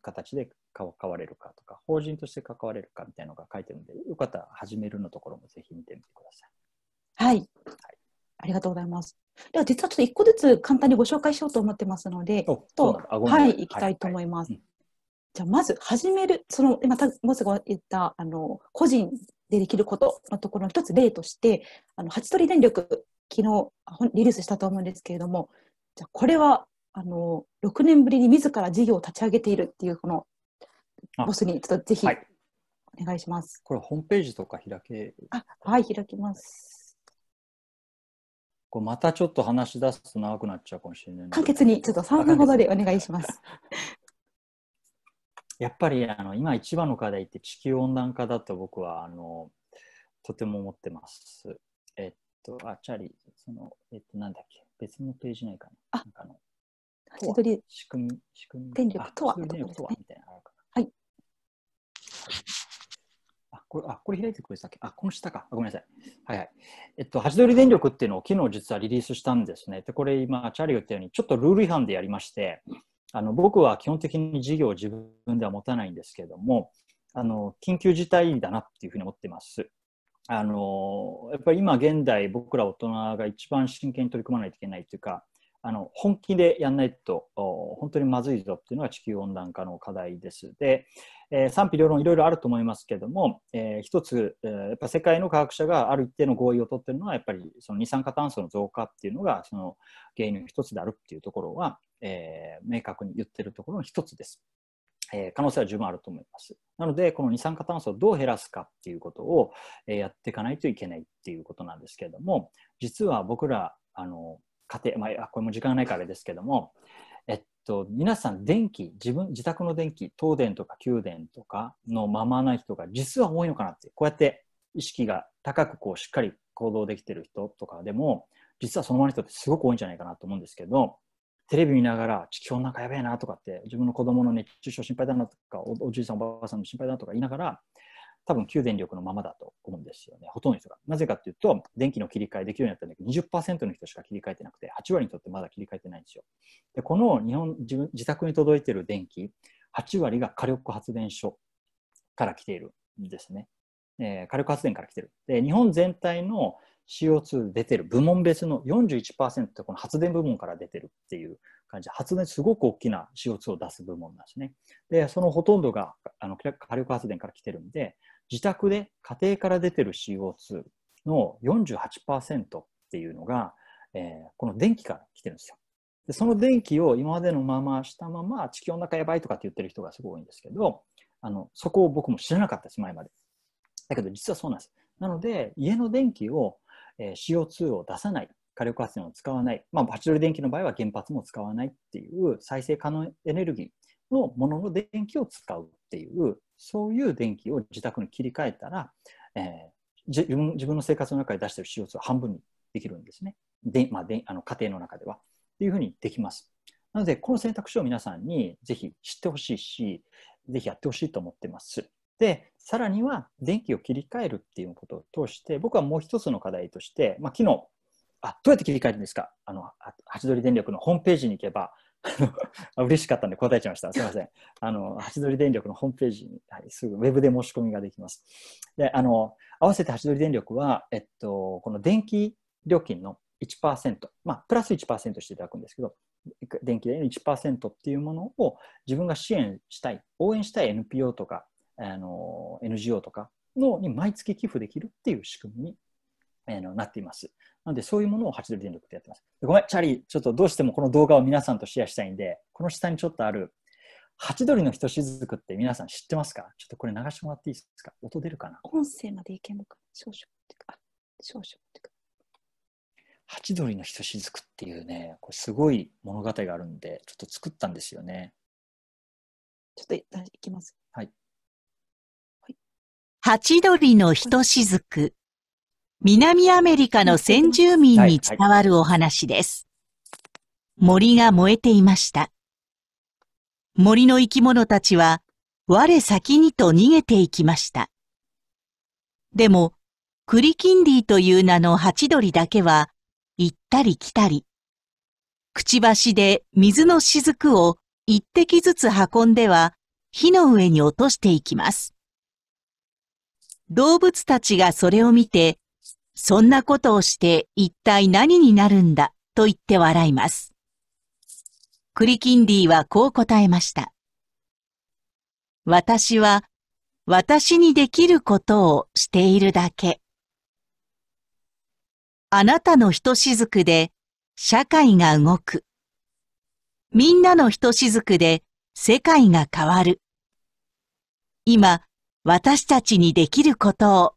形で関われるかとか、法人として関われるかみたいなのが書いてるので、よかったら始めるのところもぜひ見てみてください。はい。はい、ありがとうございます。では、実はちょっと一個ずつ簡単にご紹介しようと思ってますので、とはい、いきたいと思います。じゃあ、まず始める、その、今、もすぐ言った、あの、個人でできることのところの一つ例として、あの、ハチ取り電力、昨日リリースしたと思うんですけれども、じゃあ、これは、あの、6年ぶりに自ら事業を立ち上げているっていう、このボスにちょっとぜひ、お願いします。これホームページとか開けあはい開きます。こう、またちょっと話し出すと長くなっちゃうかもしれない。簡潔にちょっと3分ほどでお願いします。やっぱりあの今一番の課題って地球温暖化だと僕はあのとても思ってます。えっと、あ、チャリ、その、えっと、なんだっけ、別のページないかな。あ、なんかの、仕組み、仕組み。電力とは電力とはみたいなあこれあこれ開いてくれたっけあ、この下か。ごめんなさい。はいはい。えっと、ハチドリ電力っていうのを昨日実はリリースしたんですね。で、これ今、チャーリーが言ったように、ちょっとルール違反でやりまして、あの僕は基本的に事業を自分では持たないんですけれども、あの緊急事態だなっていうふうに思ってます。あのやっぱり今現代僕ら大人が一番真剣に取り組まないといけないというかあの本気でやんないと本当にまずいぞっていうのが地球温暖化の課題です。で、えー、賛否両論いろいろあると思いますけども、えー、一つ、えー、やっぱ世界の科学者がある一定の合意を取ってるのはやっぱりその二酸化炭素の増加っていうのがその原因の一つであるっていうところは、えー、明確に言ってるところの一つです。え可能性は十分あると思います。なので、この二酸化炭素をどう減らすかっていうことを、えやっていかないといけないっていうことなんですけども、実は僕ら、あの家庭、まあ、これも時間ないからですけども、えっと、皆さん電気自分自宅の電気東電とか宮電とかのままな人が実は多いのかなってこうやって意識が高くこうしっかり行動できてる人とかでも実はそのままの人ってすごく多いんじゃないかなと思うんですけどテレビ見ながら地球温暖化やべえなとかって自分の子供の熱中症心配だなとかおじいさんおばあさんの心配だなとか言いながら多分旧電力のままだと思うんですよね。ほとんどの人が。なぜかというと、電気の切り替えできるようになったんだけど、20%の人しか切り替えてなくて、8割にとってまだ切り替えてないんですよ。で、この日本、自分、自宅に届いてる電気、8割が火力発電所から来ているんですね。えー、火力発電から来てる。で、日本全体の CO2 出てる部門別の41%ってこの発電部門から出てるっていう感じで発電すごく大きな CO2 を出す部門なんですね。でそのほとんどがあの火力発電から来てるんで自宅で家庭から出てる CO2 の48%っていうのが、えー、この電気から来てるんですよ。でその電気を今までのまましたまま地球の中やばいとかって言ってる人がすごい多いんですけどあのそこを僕も知らなかったです前まで。だけど実はそうなんです。なので家の電気を、えー、CO2 を出さない火力発電を使わない、まあ、バチドリ電気の場合は原発も使わないっていう再生可能エネルギーのものの電気を使うっていうそういう電気を自宅に切り替えたら、えー、自分自分の生活の中で出してる CO2 は半分にできるんですね。でまあ、であの家庭の中では。というふうにできます。なので、この選択肢を皆さんにぜひ知ってほしいし、ぜひやってほしいと思ってます。で、さらには電気を切り替えるっていうことを通して、僕はもう一つの課題として、まあ、昨日、あ、どうやって切り替えるんですかあの、ハチドリ電力のホームページに行けば、嬉しかったんで答えちゃいました。すみません。あの、ハチドリ電力のホームページに、はい、すぐウェブで申し込みができます。で、あの、合わせてハチドリ電力は、えっと、この電気料金の1%、まあ、プラス1%していただくんですけど、電気代の1%っていうものを自分が支援したい、応援したい NPO とか、あの、NGO とかのに毎月寄付できるっていう仕組みにえー、のなっています。なので、そういうものを8ド電力でやってます。ごめん、チャーリー、ちょっとどうしてもこの動画を皆さんとシェアしたいんで、この下にちょっとある、8ドルのひとしずくって皆さん知ってますかちょっとこれ流してもらっていいですか音出るかな音声までいけんのか少々ってか、少々ってか。8ドルのひとしずくっていうね、これすごい物語があるんで、ちょっと作ったんですよね。ちょっといいきます。はい。はい、ドルのひとしずく。南アメリカの先住民に伝わるお話です。森が燃えていました。森の生き物たちは、我先にと逃げていきました。でも、クリキンディという名のハチドリだけは、行ったり来たり、くちばしで水の雫を一滴ずつ運んでは、火の上に落としていきます。動物たちがそれを見て、そんなことをして一体何になるんだと言って笑います。クリキンディはこう答えました。私は私にできることをしているだけ。あなたの人しずくで社会が動く。みんなの人しずくで世界が変わる。今、私たちにできることを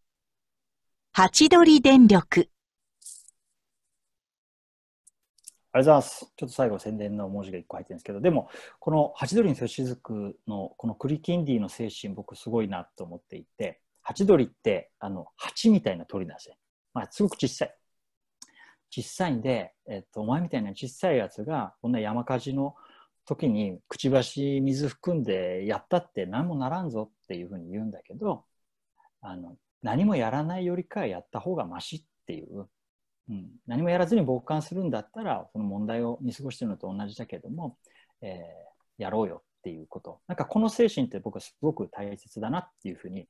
ハチドリ電力。ありがとうございます。ちょっと最後宣伝の文字が1個入ってるんですけど、でも、このハチドリにせしずくの、このクリキンディの精神、僕すごいなと思っていて、ハチドリって、あの、ハチみたいな鳥なんですね。まあ、すごく小さい。小さいんで、えっと、お前みたいな小さいやつが、こんな山火事の時に、くちばし水含んでやったって何もならんぞっていうふうに言うんだけど、あの、何もやらないよりかやった方がましっていう、うん、何もやらずに傍観するんだったらその問題を見過ごしてるのと同じだけども、えー、やろうよっていうことなんかこの精神って僕はすごく大切だなっていうふうに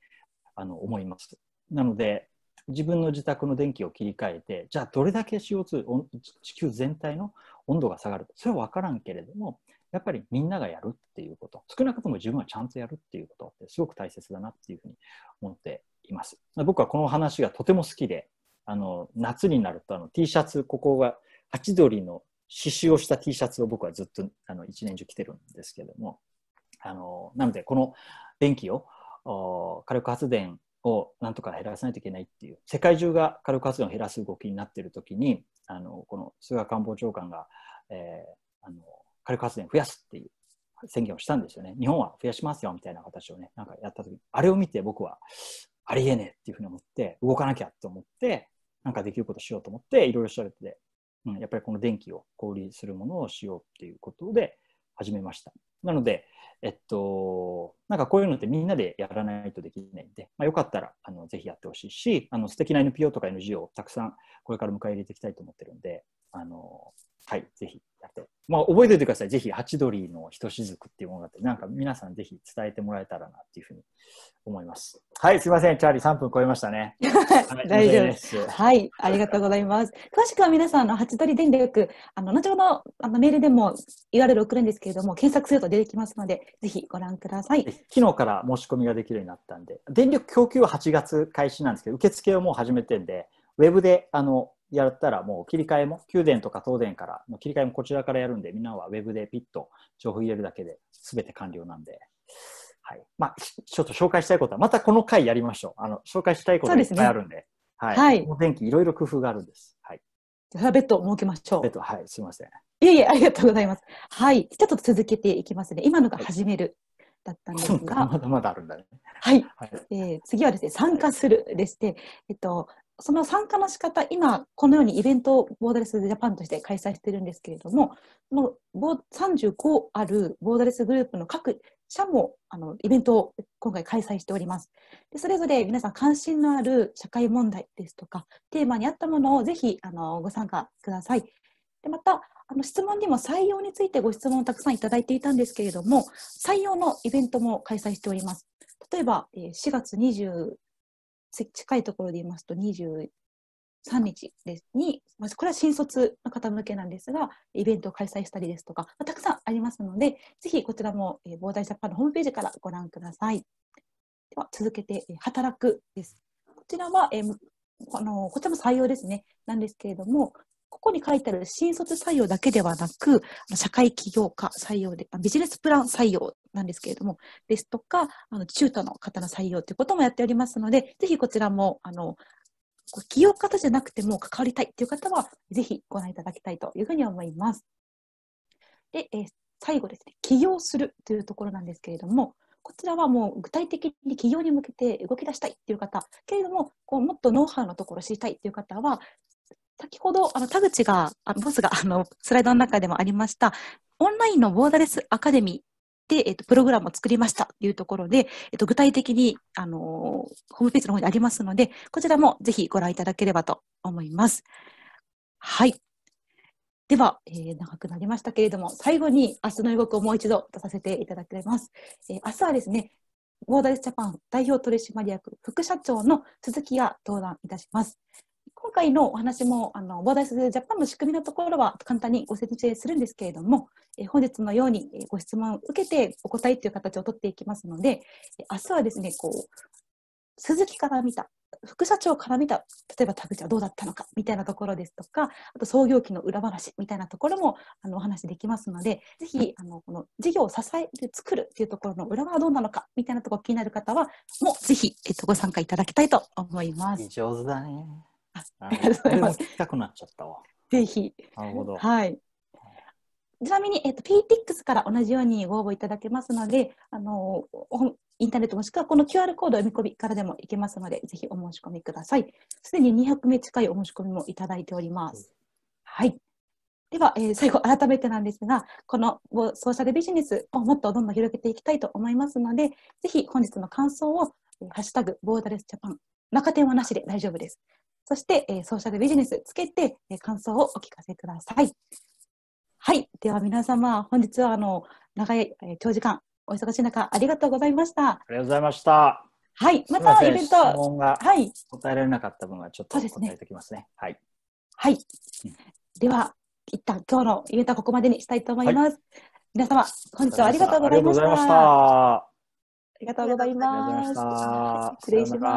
あの思います。なので自分の自宅の電気を切り替えてじゃあどれだけ CO2 地球全体の温度が下がるそれは分からんけれどもやっぱりみんながやるっていうこと少なくとも自分はちゃんとやるっていうことってすごく大切だなっていうふうに思っています。僕はこの話がとても好きで、あの、夏になるとあの T シャツ、ここがハチドリの刺繍をした T シャツを僕はずっとあの一年中着てるんですけども、あの、なのでこの電気を、火力発電をなんとか減らさないといけないっていう、世界中が火力発電を減らす動きになっているときに、あの、この菅官房長官が、えー、あの、火力発電を増やすっていう宣言をしたんですよね。日本は増やしますよみたいな形をね、なんかやった時あれを見て僕は、ありえねえっていうふうに思って、動かなきゃって思って、なんかできることしようと思って、いろいろ調べて、うん、やっぱりこの電気を小売りするものをしようっていうことで始めました。なので、えっと、なんかこういうのってみんなでやらないとできないんで、まあ、よかったらあのぜひやってほしいし、あの素敵な NPO とか NGO をたくさんこれから迎え入れていきたいと思ってるんで、あのはい、ぜひまあ、覚えておいてください。ぜひ、ハチドリのひとしずくっていうものがあって、なんか皆さんぜひ伝えてもらえたらなっていうふうに思います。はい、すみません。チャーリー3分超えましたね。大丈夫です。はい、ありがとうございます。詳しくは皆さん、のハチドリ電力、あの、後ほどあのメールでも URL 送るんですけれども、検索すると出てきますので、ぜひご覧ください。昨日から申し込みができるようになったんで、電力供給は8月開始なんですけど、受付をもう始めてんで、ウェブで、あの、やったらもう切り替えも、給電とか東電からもう切り替えもこちらからやるんで、みんなはウェブでピッと情報入れるだけで全て完了なんで。はい。まあ、ちょっと紹介したいことは、またこの回やりましょう。あの、紹介したいことがいっぱいあるんで。でね、はい。はい、お天気いろいろ工夫があるんです。はい。じそれベッ途設けましょう。別途、はい。すいません。いえいえ、ありがとうございます。はい。ちょっと続けていきますね。今のが始める。だったんですが、まだまだあるんだね。はい。はい、えー、次はですね、参加するでして、えっとその参加の仕方、今、このようにイベントをボーダレスジャパンとして開催しているんですけれども、その35あるボーダレスグループの各社もあのイベントを今回開催しておりますで。それぞれ皆さん関心のある社会問題ですとか、テーマに合ったものをぜひあのご参加ください。でまたあの質問にも採用についてご質問をたくさんいただいていたんですけれども、採用のイベントも開催しております。例えば、4月20近いところで言いますと23日ですに、まずこれは新卒の方向けなんですが、イベントを開催したりですとか、まあ、たくさんありますので、ぜひこちらも、えー、ボージャパンのホームページからご覧ください。では続けて、えー、働くです。こちらは、えーあのこちらも採用ですね、なんですけれども、ここに書いてある新卒採用だけではなく、社会起業家採用で、ビジネスプラン採用なんですけれども、ですとか、あの中途の方の採用ということもやっておりますので、ぜひこちらも、あの、起業家とじゃなくても関わりたいという方は、ぜひご覧いただきたいというふうに思います。で、えー、最後ですね、起業するというところなんですけれども、こちらはもう具体的に企業に向けて動き出したいっていう方、けれども、こうもっとノウハウのところを知りたいっていう方は、先ほどあの田口があボスがあのスライドの中でもありましたオンラインのボーダレスアカデミーで、えっと、プログラムを作りましたというところで、えっと、具体的に、あのホームページの方にありますのでこちらもぜひご覧いただければと思います。はいでは、えー、長くなりましたけれども、最後に明日の予告をもう一度出させていただきます。えー、明日はですね、ボーダレスジャパン代表取締役副社長の鈴木が登壇いたします。今回のお話もあのボーダレスジャパンの仕組みのところは簡単にご説明するんですけれども、え本日のようにご質問を受けてお答えという形をとっていきますので、明日はですね、こう鈴木から見た副社長から見た例えば田口はどうだったのかみたいなところですとかあと創業期の裏話みたいなところもあのお話できますのでぜひあのこの事業を支える作るというところの裏側はどうなのかみたいなところ気になる方はもうぜひ、えっと、ご参加いただきたいと思います。上手だねあれも聞きたくなっちゃったわ。ぜひ。なるほど。はい。ちなみに、えっ、ー、と、PTX から同じようにご応募いただけますので、あのインターネットもしくはこの QR コード読み込みからでもいけますので、ぜひお申し込みください。すでに200名近いお申し込みもいただいております。はい。では、えー、最後、改めてなんですが、このソーシャルビジネスをもっとどんどん広げていきたいと思いますので、ぜひ本日の感想を、ハッシュタグ、ボーダレスジャパン、中点はなしで大丈夫です。そして、えー、ソーシャルビジネスつけて、えー、感想をお聞かせください。はい。では皆様、本日はあの長い、えー、長時間お忙しい中ありがとうございました。ありがとうございました。はい。またイベント。はい。答えられなかった分はちょっと答えてきますね。すねはい。はい。では、一旦今日のイベントはここまでにしたいと思います。はい、皆様、本日はありがとうございました。ありがとうございました。ありがとうございまた。失礼します。